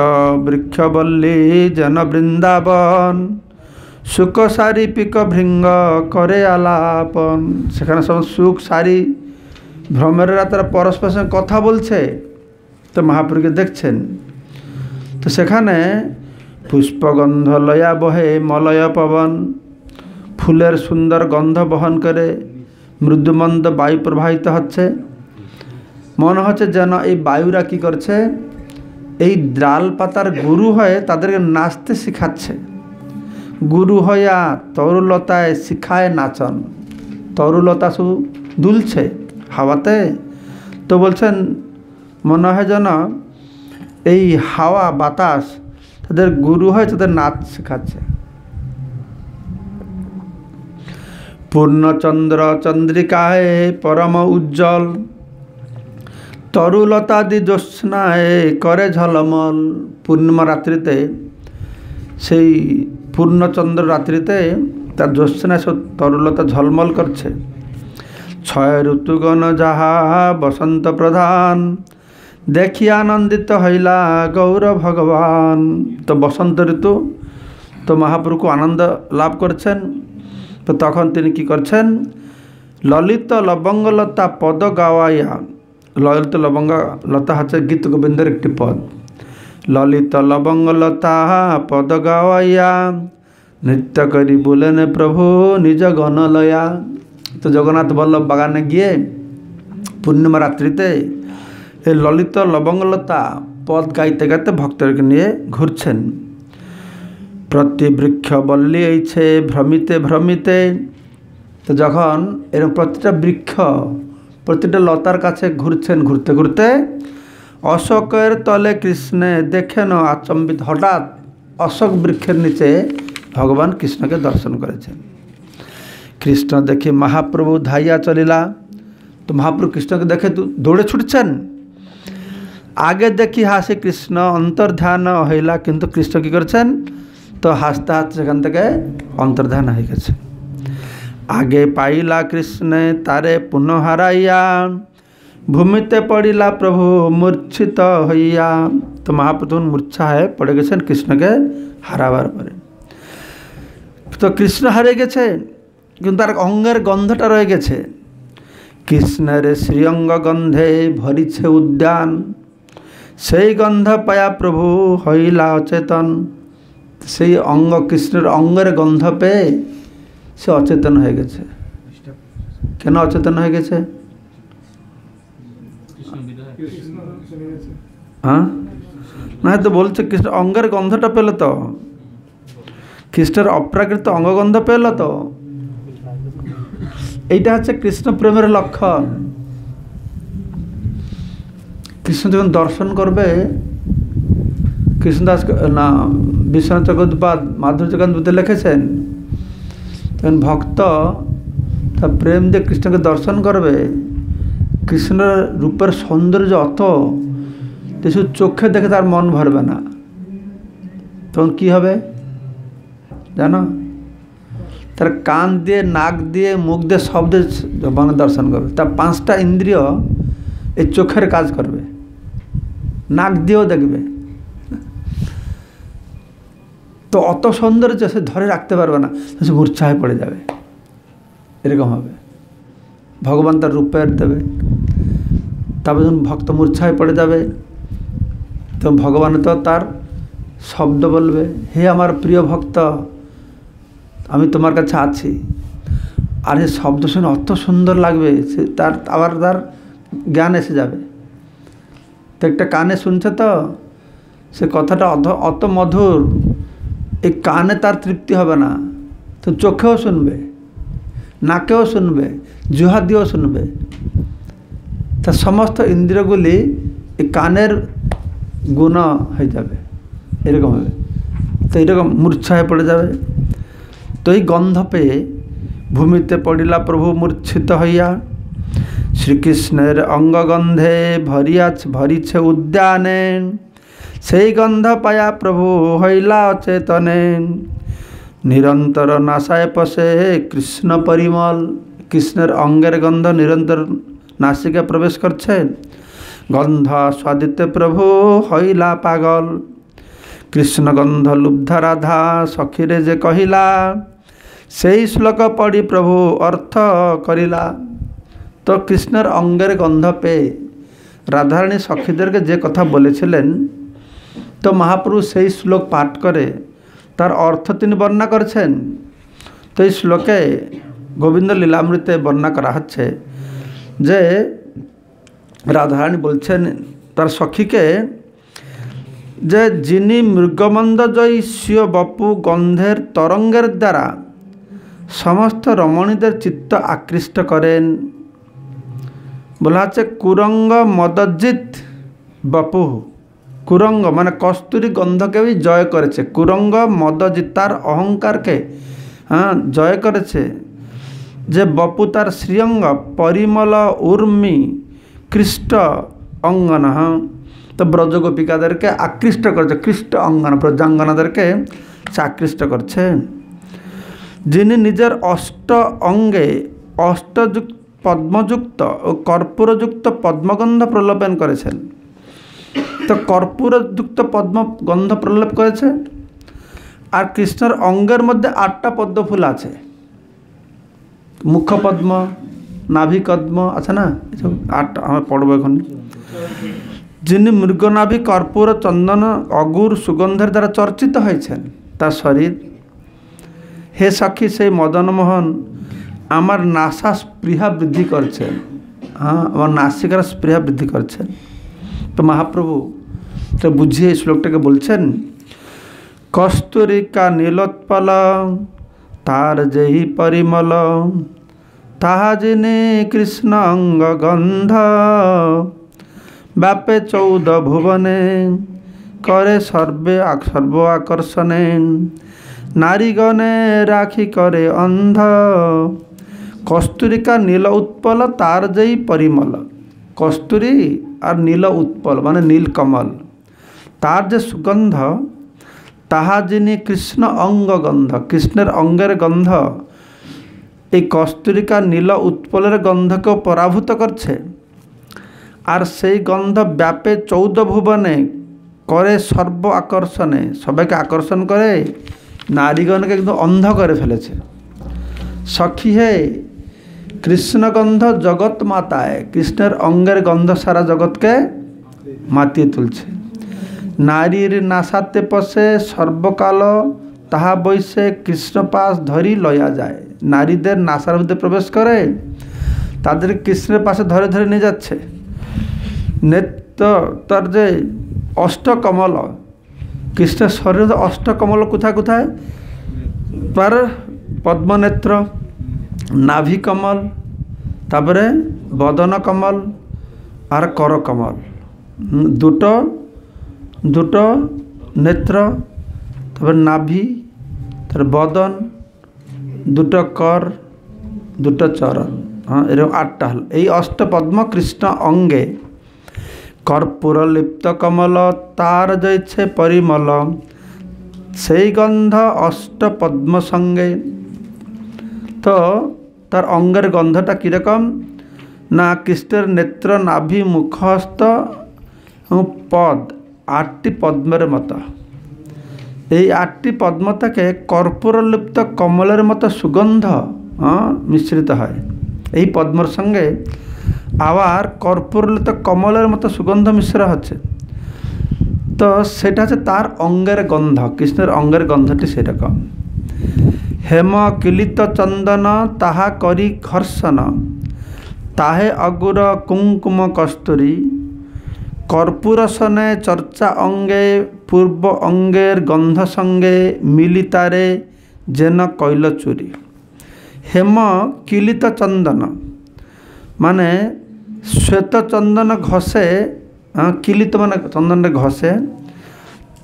বৃক্ষবল্লী যেন বৃন্দাবন সুখ সারি পিক ভৃঙ্গ করে আলাপন সেখানে সব সুখ সারি ভ্রমেরা তারা পরস্পর সঙ্গে কথা বলছে তো মহাপুরুকে দেখছেন তো সেখানে পুষ্পগন্ধ লয়া বহে মলয় পবন ফুলের সুন্দর গন্ধ বহন করে মৃদুমন্দ বায়ু প্রবাহিত হচ্ছে মনে হচ্ছে যেন এই বায়ুরা কী করছে এই ডাল পাতার গুরু হয়ে তাদেরকে নাচতে শিখাচ্ছে গুরু হইয়া তরুলতায় শিখায় নাচন তরুলতা শু দুলছে হাওয়াতে তো বলছেন মনে হয় যেন এই হাওয়া বাতাস তাদের গুরু হয়ে তাদের নাচ শেখাচ্ছে পূর্ণচন্দ্র চন্দ্রিকায় পরম উজ্জ্বল তরুলতাদি জ্যোৎস্নায় করে ঝলমল পূর্ণিমা রাত্রিতে সেই পূর্ণচন্দ্র রাত্রিতে তার জ্যোৎস্নায় সব তরুলতা ঝলমল করছে ছয় ঋতুগণ যাহা বসন্ত প্রধান দেখি আনন্দিত হইলা গৌর ভগবান তো বসন্ত ঋতু তো মহাপ্রভু আনন্দ লাভ করছেন তো তখন তিনি কি করছেন ললিত লবঙ্গলতা পদ গাওয়াইয়া ললিত লবঙ্গ লতা হচ্ছে গীত গোবিন্দের একটি পদ ললিত লবঙ্গ লতা পদ গাওয়াইয়া নৃত্য করি বলেন প্রভু নিজ গণলয়া তো জগন্নাথ বল্লভ বাগানে গিয়ে পূর্ণিমা রাত্রিতে এই ললিত লবঙ্গলতা পদ গাইতে গাইতে ভক্তকে নিয়ে ঘুরছেন প্রতিবৃক্ষ বল্লি এইছে ভ্রমিতে ভ্রমিতে তো যখন এরকম প্রতিটা বৃক্ষ প্রতিটা লতার কাছে ঘুরছেন ঘুরতে ঘুরতে অশোকের তলে কৃষ্ণে দেখেন আচম্বিত হঠাৎ অশোক বৃক্ষের নিচে ভগবান কৃষ্ণকে দর্শন করেছেন কৃষ্ণ দেখে মহাপ্রভু ধাইয়া চলিলা তো মহাপ্রভু কৃষ্ণকে দেখে দৌড়ে ছুটছেন আগে দেখি হাসি কৃষ্ণ অন্তর্ধান হইলা কিন্তু কৃষ্ণ কী করছেন তো হাসতে হাসতে সেখান থেকে অন্তর্ধান হয়ে গেছে আগে পাইলা কৃষ্ণে তারে পুনঃ হারাইয়া ভূমিতে পড়িলা প্রভু মূর্ছিত হইয়া তো মহাপ্রভু মূর্ছা হয়ে পড়ে গেছেন কৃষ্ণকে হারাবার পরে তো কৃষ্ণ হারিয়ে গেছে কিন্তু তার অঙ্গের গন্ধটা রয়ে গেছে কৃষ্ণের শ্রীঅঙ্গ গন্ধে ভরিছে উদ্যান সেই গন্ধ পায়া প্রভু হইলা অচেতন সেই অঙ্গ কৃষ্ণের অঙ্গের গন্ধ পেয়ে সে অচেতন হয়ে গেছে কেন অচেতন হয়ে গেছে হ্যাঁ না তো বলছে কৃষ্ণ অঙ্গের গন্ধটা পেল তো খ্রিস্টের অপ্রাকৃত অঙ্গগন্ধ পেল তো এইটা হচ্ছে কৃষ্ণ প্রেমের লক্ষণ কৃষ্ণ যখন দর্শন করবে কৃষ্ণদাস না বিশ্বনাথ চক্রবর্তী বা মাধুর্য লিখেছেন তখন ভক্ত তার প্রেম দিয়ে কৃষ্ণকে দর্শন করবে কৃষ্ণের রূপের সৌন্দর্য অত যে শুধু চোখে দেখে তার মন ভরবে না তখন কি হবে জানো তার কান দিয়ে নাক দিয়ে মুখ দিয়ে দিয়ে মানে দর্শন করবে তার পাঁচটা ইন্দ্রিয় এই চোখের কাজ করবে নাক দিয়েও দেখবে তো অত সৌন্দর্য সে ধরে রাখতে পারবে না সে মূর্ছায় পড়ে যাবে এরকম হবে ভগবান তার রূপের দেবে তারপর যখন ভক্ত মূর্ছায় পড়ে যাবে তো ভগবান তো তার শব্দ বলবে হে আমার প্রিয় ভক্ত আমি তোমার কাছে আছি আর সে শব্দ শুনে অত সুন্দর লাগবে সে তার আবার তার জ্ঞান এসে যাবে তো একটা কানে শুনছে তো সে কথাটা অত অত মধুর এই কানে তার তৃপ্তি হবে না তো চোখেও শুনবে নাকেও শুনবে জুহা দিয়েও শুনবে তা সমস্ত ইন্দ্রিয়গুলি এই কানের গুণ হয়ে যাবে এরকম হবে তো এরকম মূর্ছা হয়ে পড়ে যাবে তো এই গন্ধ পেয়ে ভূমিতে পড়িলা প্রভু মূর্ছিত হইয়া শ্রীকৃষ্ণের অঙ্গগন্ধে ভরিয়াছ ভরিছে উদ্যানে সেই গন্ধ পায়া প্রভু হইলা অচেতনে নিরন্তর নাশায় পশে কৃষ্ণ পরিমল কৃষ্ণের অঙ্গের গন্ধ নিরন্তর নাসিকে প্রবেশ করছে গন্ধ স্বাদিতে প্রভু হইলা পাগল কৃষ্ণ গন্ধ লুব্ধ রাধা সখীরে যে কহিলা সেই শ্লোক পড়ি প্রভু অর্থ করিলা তো কৃষ্ণের অঙ্গের গন্ধ পেয়ে রাধারাণী সখীদেরকে যে কথা বলেছিলেন তো মহাপুরুষ সেই শ্লোক পাঠ করে তার অর্থ তিনি বর্ণনা করেছেন তো এই শ্লোকে গোবিন্দ লীলামৃতে বর্ণনা করা হচ্ছে যে রাধারানী বলছেন তার সখীকে যে যিনি মৃগমন্দ জয়ী স্বীয় বপু গন্ধের তরঙ্গের দ্বারা সমস্ত রমণীদের চিত্ত আকৃষ্ট করেন বলা হচ্ছে কুরঙ্গ মদজিৎ বপু কুরঙ্গ মানে কস্তুরি গন্ধকে জয় করেছে কুরঙ্গ মদ জিতার অহংকারকে হ্যাঁ জয় করেছে যে বপু তার শ্রীঙ্গ পরিমল উর্মি কৃষ্ট অঙ্গন হ্যাঁ, তো ব্রজগোপিকাদেরকে আকৃষ্ট করছে কৃষ্ট অঙ্গন ব্রজাঙ্গনাদেরকে সে আকৃষ্ট করছে যিনি নিজের অষ্ট অঙ্গে অষ্টযুক্ত পদ্মযুক্ত ও কর্পূরযুক্ত পদ্মগন্ধ প্রলোপন করেছেন তো কর্পূরযুক্ত পদ্ম গন্ধ প্রলেপ করেছে আর কৃষ্ণর অঙ্গের মধ্যে আটটা পদ্ম ফুল আছে মুখ্য পদ্ম নাভি পদ্ম আছে না এসব আট আমরা পড়বো এখন যিনি মৃগনাভি কর্পূর চন্দন অগুর সুগন্ধের দ্বারা চর্চিত হয়েছেন তার শরীর হে সাক্ষী সেই মদনমোহন আমার নাসা স্পৃহা বৃদ্ধি করছেন হ্যাঁ আমার নাসিকার স্পৃহা বৃদ্ধি করছেন তো মহাপ্রভু তো বুঝিয়ে এই শ্লোকটাকে বলছেন কস্তুরিকা নীলোৎপল তার যেই পরিমল তাহা যিনি কৃষ্ণঙ্গ গন্ধ বাপে চৌদ ভুবনে করে সর্বে সর্ব আকর্ষণে নারীগণে রাখি করে অন্ধ কস্তুরিকা নীল উৎপল তার যেই পরিমল কস্তুরী আর নীল উৎপল মানে নীলকমল তার যে সুগন্ধ তাহা যিনি কৃষ্ণ অঙ্গগন্ধ কৃষ্ণের অঙ্গের গন্ধ এই কস্তুরিকা নীল উৎপলের গন্ধকেও পরাভূত করছে আর সেই গন্ধ ব্যাপে চৌদ ভুবনে করে সর্ব আকর্ষণে সবাইকে আকর্ষণ করে নারীগণকে কিন্তু অন্ধ করে ফেলেছে সখী হে কৃষ্ণগন্ধ জগৎ মাতায় কৃষ্ণের অঙ্গের গন্ধ সারা জগৎকে মাতিয়ে তুলছে নারীর নাসাতে পশে সর্বকাল তাহা বৈশে কৃষ্ণপাশ ধরি লয়া যায় নারীদের নাসার মধ্যে প্রবেশ করে তাদের কৃষ্ণের পাশে ধরে ধরে নিয়ে যাচ্ছে নেত্র তার যে অষ্টকমল কৃষ্ণের শরীরে অষ্টকমল কোথায় কোথায় তার পদ্মনেত্র নাভি কমল তারপরে বদন কমল আর করকমল দুটো দুটো নেত্র তারপর নাভি তার বদন দুটো কর দুটো চর হ্যাঁ এরকম আটটা হল এই অষ্টপদ্ম কৃষ্ণ অঙ্গে কর্পূর লিপ্ত কমল তার যাইছে পরিমল সেই গন্ধ অষ্টপদ্ম সঙ্গে তো তার অঙ্গের গন্ধটা কীরকম না কৃষ্ণের নেত্র নাভি মুখস্থ এবং পদ আটটি পদ্মের মতো এই আটটি পদ্ম থাকে কর্পূরলিপ্ত কমলের মতো সুগন্ধ মিশ্রিত হয় এই পদ্মর সঙ্গে আবার কর্পূরলিপ্ত কমলের মতো সুগন্ধ মিশ্র হচ্ছে তো সেটা হচ্ছে তার অঙ্গের গন্ধ কৃষ্ণের অঙ্গের গন্ধটি সেরকম হেম কিলিত চন্দন তাহা করি ঘর্ষণ তাহে অগুর কুঙ্কুম কস্তুরী কর্পূরসনে চর্চা অঙ্গে পূর্ব অঙ্গের গন্ধ সঙ্গে মিলিতারে যেন কৈল চুরি হেম কিলিত চন্দন মানে শ্বেত চন্দন ঘষে কিলিত মানে চন্দনটা ঘষে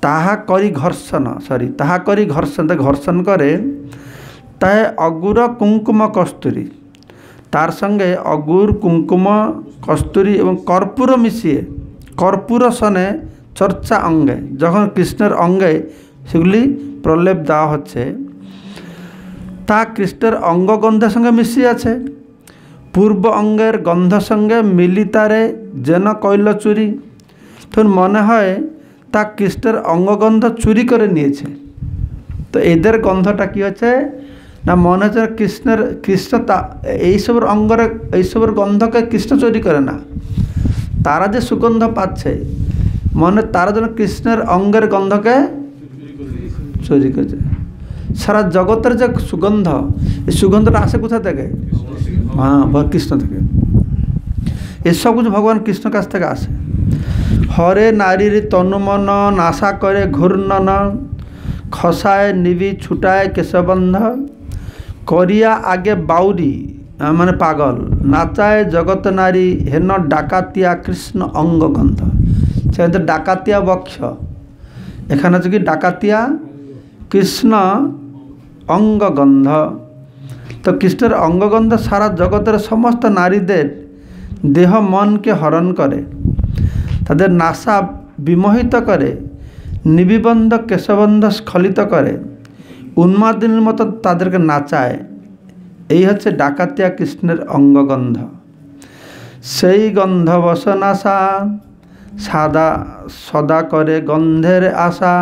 তাহা করি ঘর্ষণ সরি তাহা করি ঘর্ষণ ঘর্ষণ করে তাহে অগুর কুঙ্কুম কস্তুরি তার সঙ্গে অগুর কুঙ্কুম কস্তুরি এবং কর্পূর মিশিয়ে কর্পূরসনে চর্চা অঙ্গে যখন কৃষ্ণের অঙ্গে সেগুলি প্রলেপ দেওয়া হচ্ছে তা কৃষ্ণের অঙ্গ গন্ধের সঙ্গে মিশিয়ে আছে পূর্ব অঙ্গের গন্ধ সঙ্গে মিলিতারে যেন কৈল চুরি তখন মনে হয় তা কৃষ্ণের অঙ্গগন্ধ চুরি করে নিয়েছে তো এদের গন্ধটা কি হচ্ছে না মনে হচ্ছে কৃষ্ণের কৃষ্ণ তা এইসবের অঙ্গরে এইসবের গন্ধকে কৃষ্ণ চুরি করে না তারা যে সুগন্ধ পাচ্ছে মনে তারা যেন কৃষ্ণের অঙ্গের গন্ধকে চুরি করছে সারা জগতের যে সুগন্ধ এই সুগন্ধটা আসে কোথা থেকে হ্যাঁ কৃষ্ণ থেকে এসব কিছু ভগবান কৃষ্ণ কাছ থেকে আসে হরে নারীর তনুমন নাশা করে ঘূর্ণন খসায় নিবি ছুটায় কেশবন্ধ করিয়া আগে বাউরি মানে পাগল নাচায় জগত নারী হেন ডাকাতিয়া কৃষ্ণ অঙ্গগন্ধ সে ডাকাতিয়া বক্ষ এখানে আছে কি ডাকাতিয়া কৃষ্ণ অঙ্গগন্ধ তো কৃষ্ণের অঙ্গগন্ধ সারা জগতের সমস্ত নারীদের দেহ মনকে হরণ করে তাদের নাসা বিমোহিত করে নিবিবন্ধ কেশবন্ধ স্খলিত করে উন্মাদিনীর মতো তাদেরকে নাচায় এই হচ্ছে ডাকাতিয়া কৃষ্ণের অঙ্গগন্ধ সেই গন্ধ বসন আশা সাদা সদা করে গন্ধের আশা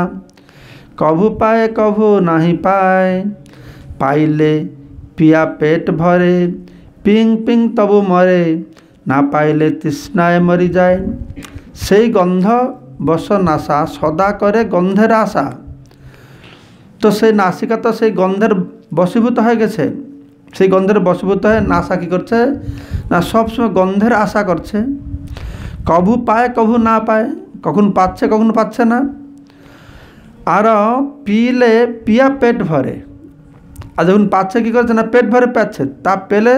কভু পায় কভু নাহি পায় পাইলে পিয়া পেট ভরে পিং পিং তবু মরে না পাইলে তৃষ্ণায় মরি যায় সেই গন্ধ বসন আশা সদা করে গন্ধের আশা তো সেই নাসিকা তো সেই গন্ধের বসীভূত হয়ে গেছে সেই গন্ধের বশভূত হয়ে না আশা কী করছে না সবসময় গন্ধের আশা করছে কভু পায় কভু না পায় কখন পাচ্ছে কখন পাচ্ছে না আর পিলে পিয়া পেট ভরে আর যখন পাচ্ছে কী করছে না পেট ভরে পাচ্ছে তা পেলে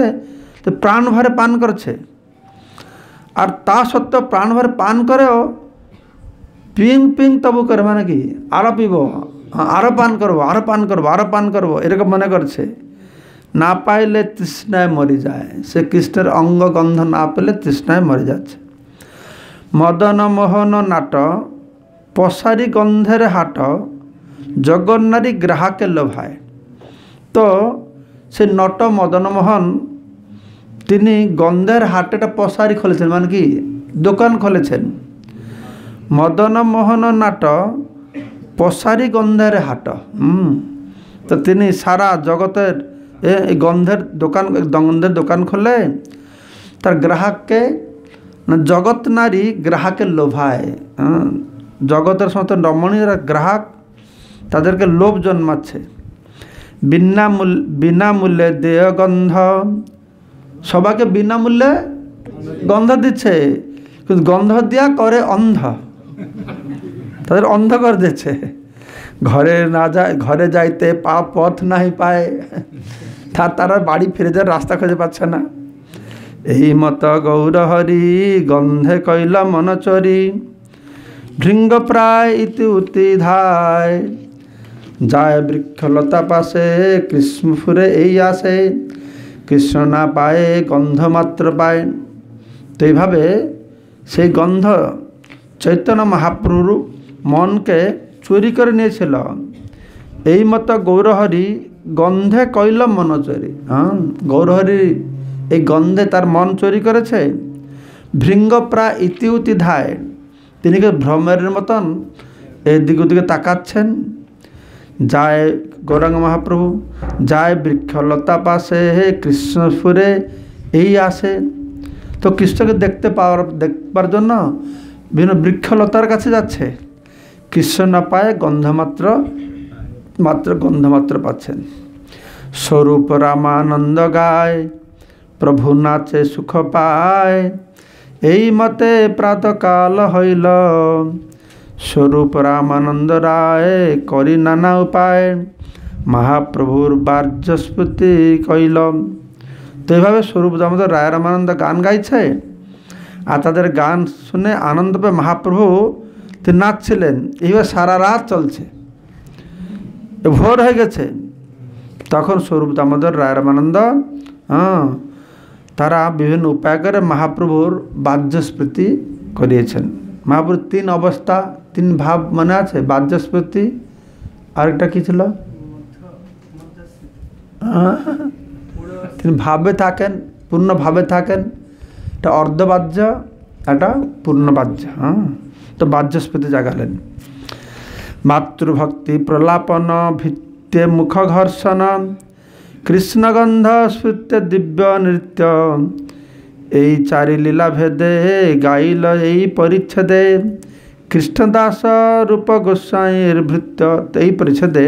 তো প্রাণ ভরে পান করছে আর তা সত্ত্বেও প্রাণ ভরে পান করেও পিং পিং তবু করে মানে কি আরও পিব আরও পান করবো আরও পান করবো আরও পান করবো এরকম মনে করছে না পাইলে তৃষ্ণায় মরে যায় সে কৃষ্ণের অঙ্গ গন্ধ না পেলে তৃষ্ণায় মরে যাচ্ছে মদন মোহন নাট পশারি গন্ধের হাট জগন্নারী গ্রাহকে লোভায় তো সে নট মদনমোহন তিনি গন্ধের হাটেটা পশারি খুলেছেন মানে কি দোকান খুলেছেন মদনমোহন নাট পশারি গন্ধের হাট তো তিনি সারা জগতের এ গন্ধের দোকান গন্ধের দোকান খোলে তার গ্রাহককে জগৎ নারী গ্রাহকে লোভায় জগতের সমস্ত রমণীরা গ্রাহক তাদেরকে লোভ জন্মাচ্ছে বিনামূল বিনামূল্যে দেহ গন্ধ সবাকে বিনামূল্যে গন্ধ দিচ্ছে কিন্তু গন্ধ দিয়া করে অন্ধ তাদের অন্ধ করে দিচ্ছে ঘরে না যায় ঘরে যাইতে পা পথ নাই পায় তা তারা বাড়ি ফিরে যায় রাস্তা খুঁজে পাচ্ছে না এই মত গৌরহরি গন্ধে কইল মন চরি ভৃঙ্গ প্রায় ইতি উতি ধায় যায় বৃক্ষলতা পাশে কৃষ্ণ ফুরে এই আসে কৃষ্ণ না পায় গন্ধ মাত্র পায় তো এইভাবে সেই গন্ধ চৈতন্য মহাপ্রুর মনকে চুরি করে নিয়েছিল এই মত গৌরহরি গন্ধে কইল মন চোরি হ্যাঁ গৌরহরি এই গন্ধে তার মন চুরি করেছে ভৃঙ্গ প্রায় ইতিউতি ধায় তিনি ভ্রমের মতন এদিক ওদিকে তাকাচ্ছেন যায় গৌরাঙ্গ মহাপ্রভু যায় বৃক্ষলতা পাশে হে কৃষ্ণ সুরে এই আসে তো কৃষ্ণকে দেখতে পাওয়ার দেখবার জন্য বিভিন্ন বৃক্ষলতার কাছে যাচ্ছে কৃষ্ণ না পায় গন্ধমাত্র মাত্র গন্ধমাত্র পাচ্ছেন স্বরূপ রামানন্দ গায় প্রভু নাচে সুখ পায় এই মতে প্রাতকাল হইল স্বরূপ রামানন্দ রায় করি নানা উপায় মহাপ্রভুর বার্যস্ফুতি কইল তো এইভাবে স্বরূপ দামোদর রায় রামানন্দ গান গাইছে আর তাদের গান শুনে আনন্দ পেয়ে মহাপ্রভু তো নাচছিলেন এইভাবে সারা রাত চলছে ভোর হয়ে গেছে তখন স্বরূপ দামোদর রায় রামানন্দ হ্যাঁ তারা বিভিন্ন উপায় করে মহাপ্রভুর বাহ্যস্মৃতি করিয়েছেন মহাপ্রভুর তিন অবস্থা তিন ভাব মনে আছে বাহ্যস্মৃতি আরেকটা কী ছিল তিনি ভাবে থাকেন পূর্ণভাবে থাকেন এটা অর্ধবাহ্য একটা পূর্ণবাহ্য হ্যাঁ তো বাচস্পতি জাগালেন মাতৃভক্তি প্রলাপন ভিত্তে মুখ ঘর্ষণ কৃষ্ণগন্ধ স্ফুতে দিব্য নৃত্য এই চারি লীলা ভেদে গাইল এই পরিচ্ছেদে কৃষ্ণদাস রূপ গোস্বাইয়ের ভৃত্য এই পরিচ্ছেদে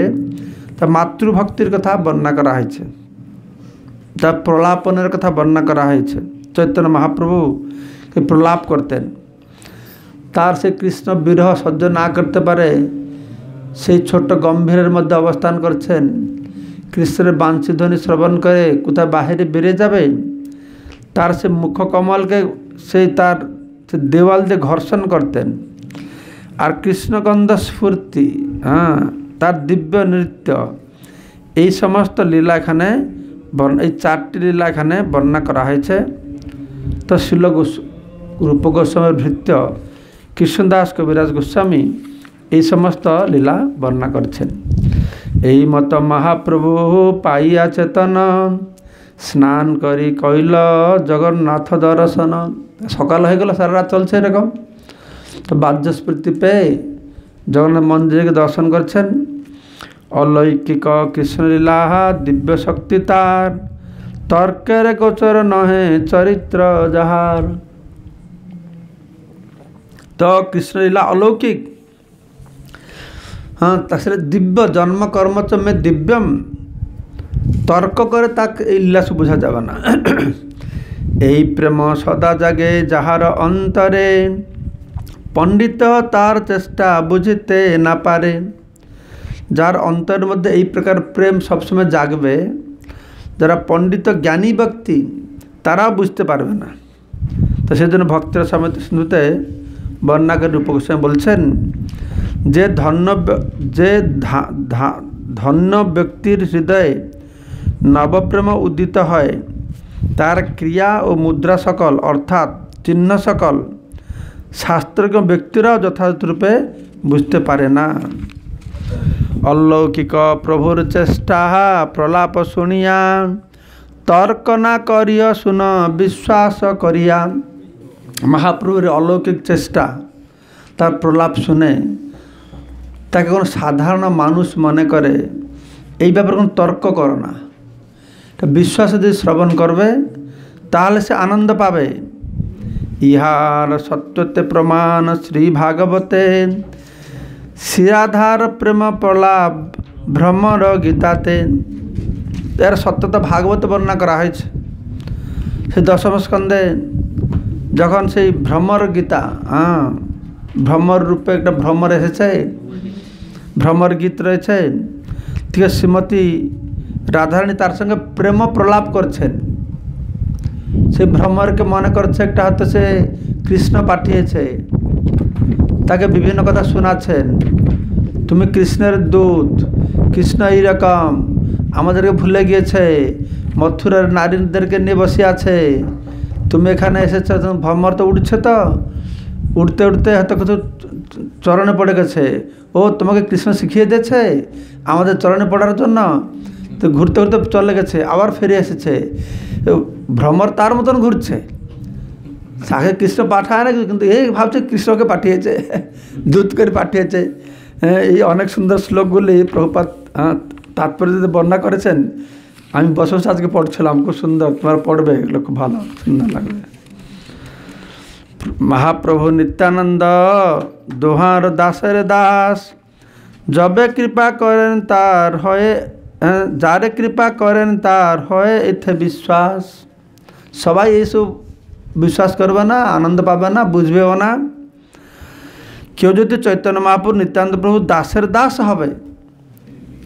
তা মাতৃভক্তির কথা বর্ণনা করা হয়েছে তা প্রলাপনের কথা বর্ণনা করা হয়েছে চৈতন্য মহাপ্রভু প্রলাপ করতেন তার সে কৃষ্ণ বিরহ সহ্য না করতে পারে সেই ছোট্ট গম্ভীরের মধ্যে অবস্থান করছেন কৃষ্ণের বাঞ্ছি ধ্বনি শ্রবণ করে কোথায় বাহিরে বেরিয়ে যাবে তার সে মুখ কমলকে সেই তার দেওয়াল দিয়ে ঘর্ষণ করতেন আর কৃষ্ণগন্ধ স্ফূর্তি হ্যাঁ তার দিব্য নৃত্য এই সমস্ত লীলা এখানে এই চারটি লীলা এখানে বর্ণনা করা হয়েছে তো শিল রূপ গোস্বামীর নৃত্য কৃষ্ণদাস কবিরাজ গোস্বামী এই সমস্ত লীলা বর্ণনা করছেন এই মত মহাপ্রভু পাইয়া চেতন স্নান করি কইল জগন্নাথ দর্শন সকাল হয়ে গেল সারা রাত চলছে এরকম তো বাহ্যস্মৃতি পেয়ে জগন্নাথ মন্দিরকে দর্শন করছেন অলৌকিক কৃষ্ণলীলা দিব্য শক্তি তার তর্কের গোচর নহে চরিত্র যাহার তো কৃষ্ণলীলা অলৌকিক হ্যাঁ তাছাড়া দিব্য জন্ম কর্ম চমে দিব্যম তর্ক করে তাকে এই লীলাসু বোঝা যাবে না এই প্রেম সদা জাগে যাহার অন্তরে পণ্ডিত তার চেষ্টা বুঝিতে না পারে যার অন্তরের মধ্যে এই প্রকার প্রেম সবসময় জাগবে যারা পণ্ডিত জ্ঞানী ব্যক্তি তারা বুঝতে পারবে না তো সেজন্য ভক্তের সময় স্মৃতে বর্ণাকে গোস্বামী বলছেন যে ধন্য যে ধন্য ব্যক্তির হৃদয়ে নবপ্রেম উদ্দিত হয় তার ক্রিয়া ও মুদ্রা সকল অর্থাৎ চিহ্ন সকল শাস্ত্রজ্ঞ ব্যক্তিরাও রূপে বুঝতে পারে না অলৌকিক প্রভুর চেষ্টা প্রলাপ শুনিয়া তর্ক না করিয় শুন বিশ্বাস করিয়া মহাপ্রভুর অলৌকিক চেষ্টা তার প্রলাপ শুনে তাকে কোনো সাধারণ মানুষ মনে করে এই ব্যাপারে কোনো তর্ক করো না বিশ্বাস যদি শ্রবণ করবে তাহলে সে আনন্দ পাবে ইহার সত্যতে প্রমাণ শ্রী ভাগবতে শিরাধার প্রেম প্রলাপ ভ্রমর গীতাতে এর সত্যতা ভাগবত বর্ণনা করা হয়েছে সে দশম স্কন্ধে যখন সেই ভ্রমর গীতা হ্যাঁ ভ্রমর রূপে একটা ভ্রমর এসেছে ভ্রমর গীত রয়েছে থেকে শ্রীমতী রাধারণী তার সঙ্গে প্রেম প্রলাপ করছেন সেই ভ্রমরকে মনে করছে একটা হয়তো সে কৃষ্ণ পাঠিয়েছে তাকে বিভিন্ন কথা শোনাচ্ছেন তুমি কৃষ্ণের দূত কৃষ্ণ এইরকম আমাদেরকে ভুলে গিয়েছে মথুরার নারীদেরকে নিয়ে বসে আছে তুমি এখানে এসেছ ভ্রমর তো উঠছে তো উঠতে উঠতে হয়তো কিছু চরণে পড়ে গেছে ও তোমাকে কৃষ্ণ শিখিয়ে দিয়েছে আমাদের চরণে পড়ার জন্য তো ঘুরতে ঘুরতে চলে গেছে আবার ফিরে এসেছে ভ্রমর তার মতন ঘুরছে তাকে কৃষ্ণ পাঠায় না কিন্তু এই ভাবছে কৃষ্ণকে পাঠিয়েছে দুধ করে পাঠিয়েছে এই অনেক সুন্দর শ্লোকগুলি প্রভুপাত তাৎপর্য বর্ণনা করেছেন আমি বসবাস আজকে পড়ছিলাম খুব সুন্দর তোমার পড়বে এগুলো খুব ভালো সুন্দর লাগবে মহাপ্রভু নিত্যানন্দ দোহার দাসের দাস যবে কৃপা করেন তার হয়ে যারে কৃপা করেন তার হয়ে এতে বিশ্বাস সবাই এইসব বিশ্বাস করবে না আনন্দ পাবে না বুঝবেও না কেউ যদি চৈতন্য মহাপুর নিত্যান্ত প্রভু দাসের দাস হবে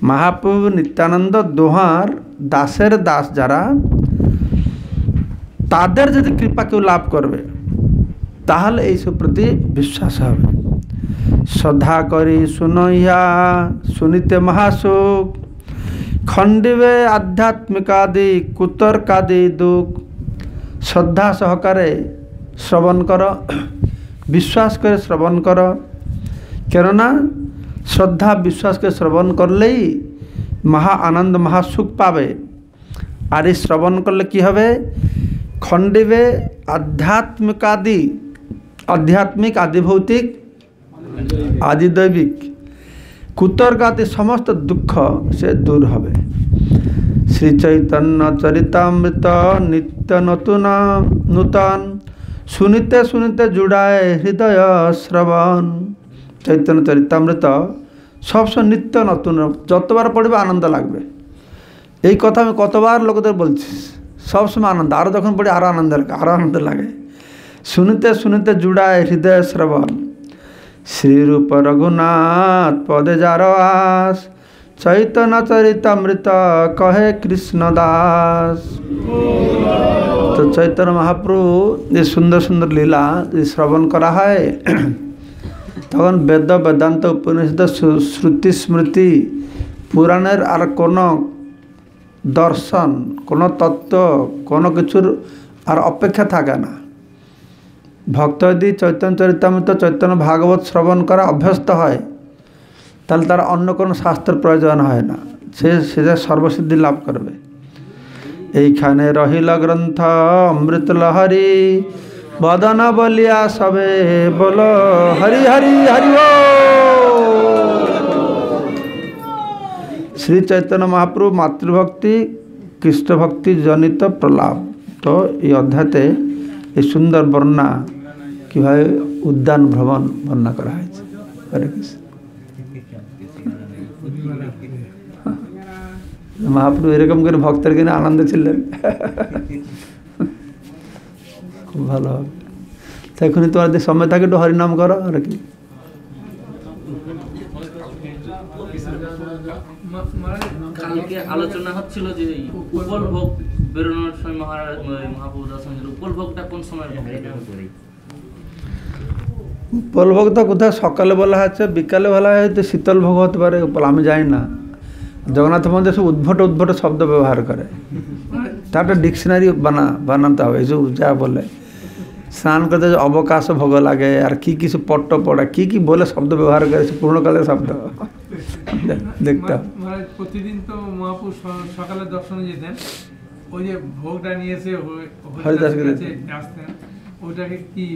মহাপ্রভু নিত্যানন্দ দোহার দাসের দাস যারা তাদের যদি কৃপা কেউ লাভ করবে তাহলে এইসব প্রতি বিশ্বাস হবে শ্রদ্ধা করি শুনইয়া শুনিতে মহাসুখ খণ্ডিবে আধ্যাত্মিকাদি কাদি দুঃখ শ্রদ্ধা সহকারে শ্রবণ কর বিশ্বাস করে শ্রবণ কর কেননা श्रद्धा विश्वास के श्रवण कर ले आनंद महासुख पावे आर श्रवण कले कि खंडे आध्यात्मिक आदि आध्यात्मिक आदि भौतिक आदि दैविक कुतर्क आदि समस्त दुख से दूर हे श्री चैतन्य चरितमृत नित्य नतुन नूतन सुनते सुनते जुड़ाए हृदय श्रवण চৈতন্য চরিতামৃত সবসময় নিত্য নতুন যতবার পড়বে আনন্দ লাগবে এই কথা আমি কতবার লোকদের বলছি সবসময় আনন্দ আরও যখন পড়ি আরও আনন্দ লাগে আরও আনন্দ লাগে শুনিতে শুনিতে জুড়ায় হৃদয় শ্রবণ শ্রীরূপ রঘুনাথ পদে যার আস চৈতন্য চরিতামৃত কহে কৃষ্ণ দাস তো চৈতন্য মহাপ্রভু যে সুন্দর সুন্দর লীলা শ্রবণ করা হয় তখন বেদ বেদান্ত উপনিষদ শ্রুতি স্মৃতি পুরাণের আর কোন দর্শন কোন তত্ত্ব কোনো কিছুর আর অপেক্ষা থাকে না ভক্ত যদি চৈতন্য চরিতামৃত চৈতন্য ভাগবত শ্রবণ করা অভ্যস্ত হয় তাহলে তার অন্য কোনো শাস্ত্র প্রয়োজন হয় না সে সে সর্বসিদ্ধি লাভ করবে এইখানে রহিল গ্রন্থ অমৃতলহরী বদন বলিয়া সবে বল হরি হরি হরি শ্রী চৈতন্য মহাপ্রভু মাতৃভক্তি কৃষ্ণভক্তি জনিত প্রলাপ তো এই অধ্যাতে এই সুন্দর বর্ণনা কীভাবে উদ্যান ভ্রমণ বর্ণনা করা হয়েছে হরে কৃষ্ণ মহাপ্রভু এরকম করে ভক্তের কিনে আনন্দ ছিলেন খুব ভালো হবে তো এখনই তোমাদের সময় থাকে একটু হরিনাম করো আর কি উপলভোগ তো কোথায় সকালে বলা হচ্ছে বিকালে বলা হয়তো শীতল ভোগ হতে পারে আমি জানি না জগন্নাথ মন্দির সব উদ্ভট উদ্ভট শব্দ ব্যবহার করে তারটা একটা ডিকশনারি বানা বানাতে হবে এইসব যা বলে স্নান করতে অবকাশ ভোগ লাগে আর কি কিছু পট্ট পড়া কি কি বলে শব্দ ব্যবহার করে পূর্ণকালের শব্দ দেখতাম প্রতিদিন তো মহাপুর সকালে দর্শনে যেতেন ওই যে ভোগটা নিয়ে এসে হরিদাসকে ওটাকে কি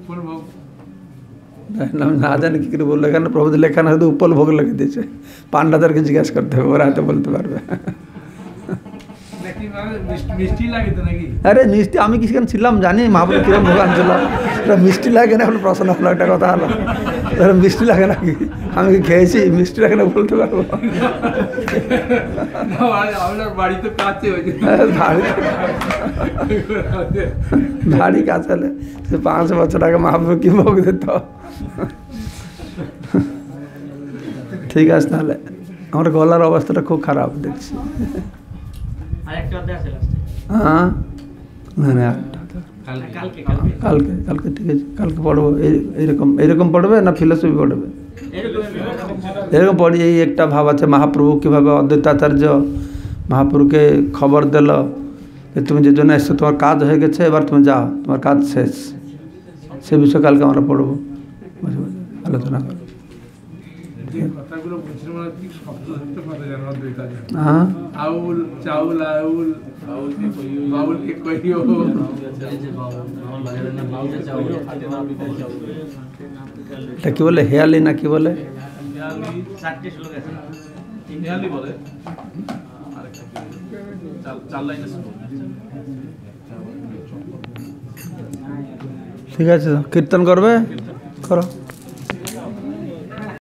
উপলভোগ না জানি কি করে বললো এখানে প্রভুদের লেখানো হয়তো উপলভোগ লিখে দিয়েছে পান্ডাদেরকে জিজ্ঞাসা করতে হবে ওরা হয়তো বলতে পারবে মিষ্টি লাগে নাকি আরে মিষ্টি আমি কিছু কেন ছিলাম জানি মাহবুব কিরম দোকান ছিলাম মিষ্টি লাগে না প্রশ্ন হলো একটা কথা হলো তাহলে মিষ্টি লাগে নাকি আমি কি খেয়েছি মিষ্টি লাগে না বলতে পারবো আপনার বাড়িতে কাছে বাড়ি কাছে হলে সে পাঁচ বছর আগে মাহবুব কি ভোগ দিত ঠিক আছে তাহলে আমার গলার অবস্থাটা খুব খারাপ দেখছি হ্যাঁ না না একটা কালকে কালকে ঠিক আছে কালকে পড়বো পড়বে না পড়বে এরকম পড়ি এই একটা ভাব আছে মহাপ্রভু কীভাবে অদ্বৈত আচার্য মহাপ্রভুকে খবর দিল তুমি যে জন্য এসছো তোমার কাজ হয়ে গেছে এবার তুমি যাও তোমার কাজ শেষ সে বিষয়ে কালকে আমরা পড়বো আলোচনা করবো কত পড়া জানা দৈতা হাউল চাউল আউল আউল কি কইও আউল কি কইও এটা কি বলে হেয়া লিনা কি বলে ভারতীয় 34 লোক আছেন ইন্ডিয়ানি বলে আর একটা কি চাললাই না ঠিক আছে কীর্তন করবে করো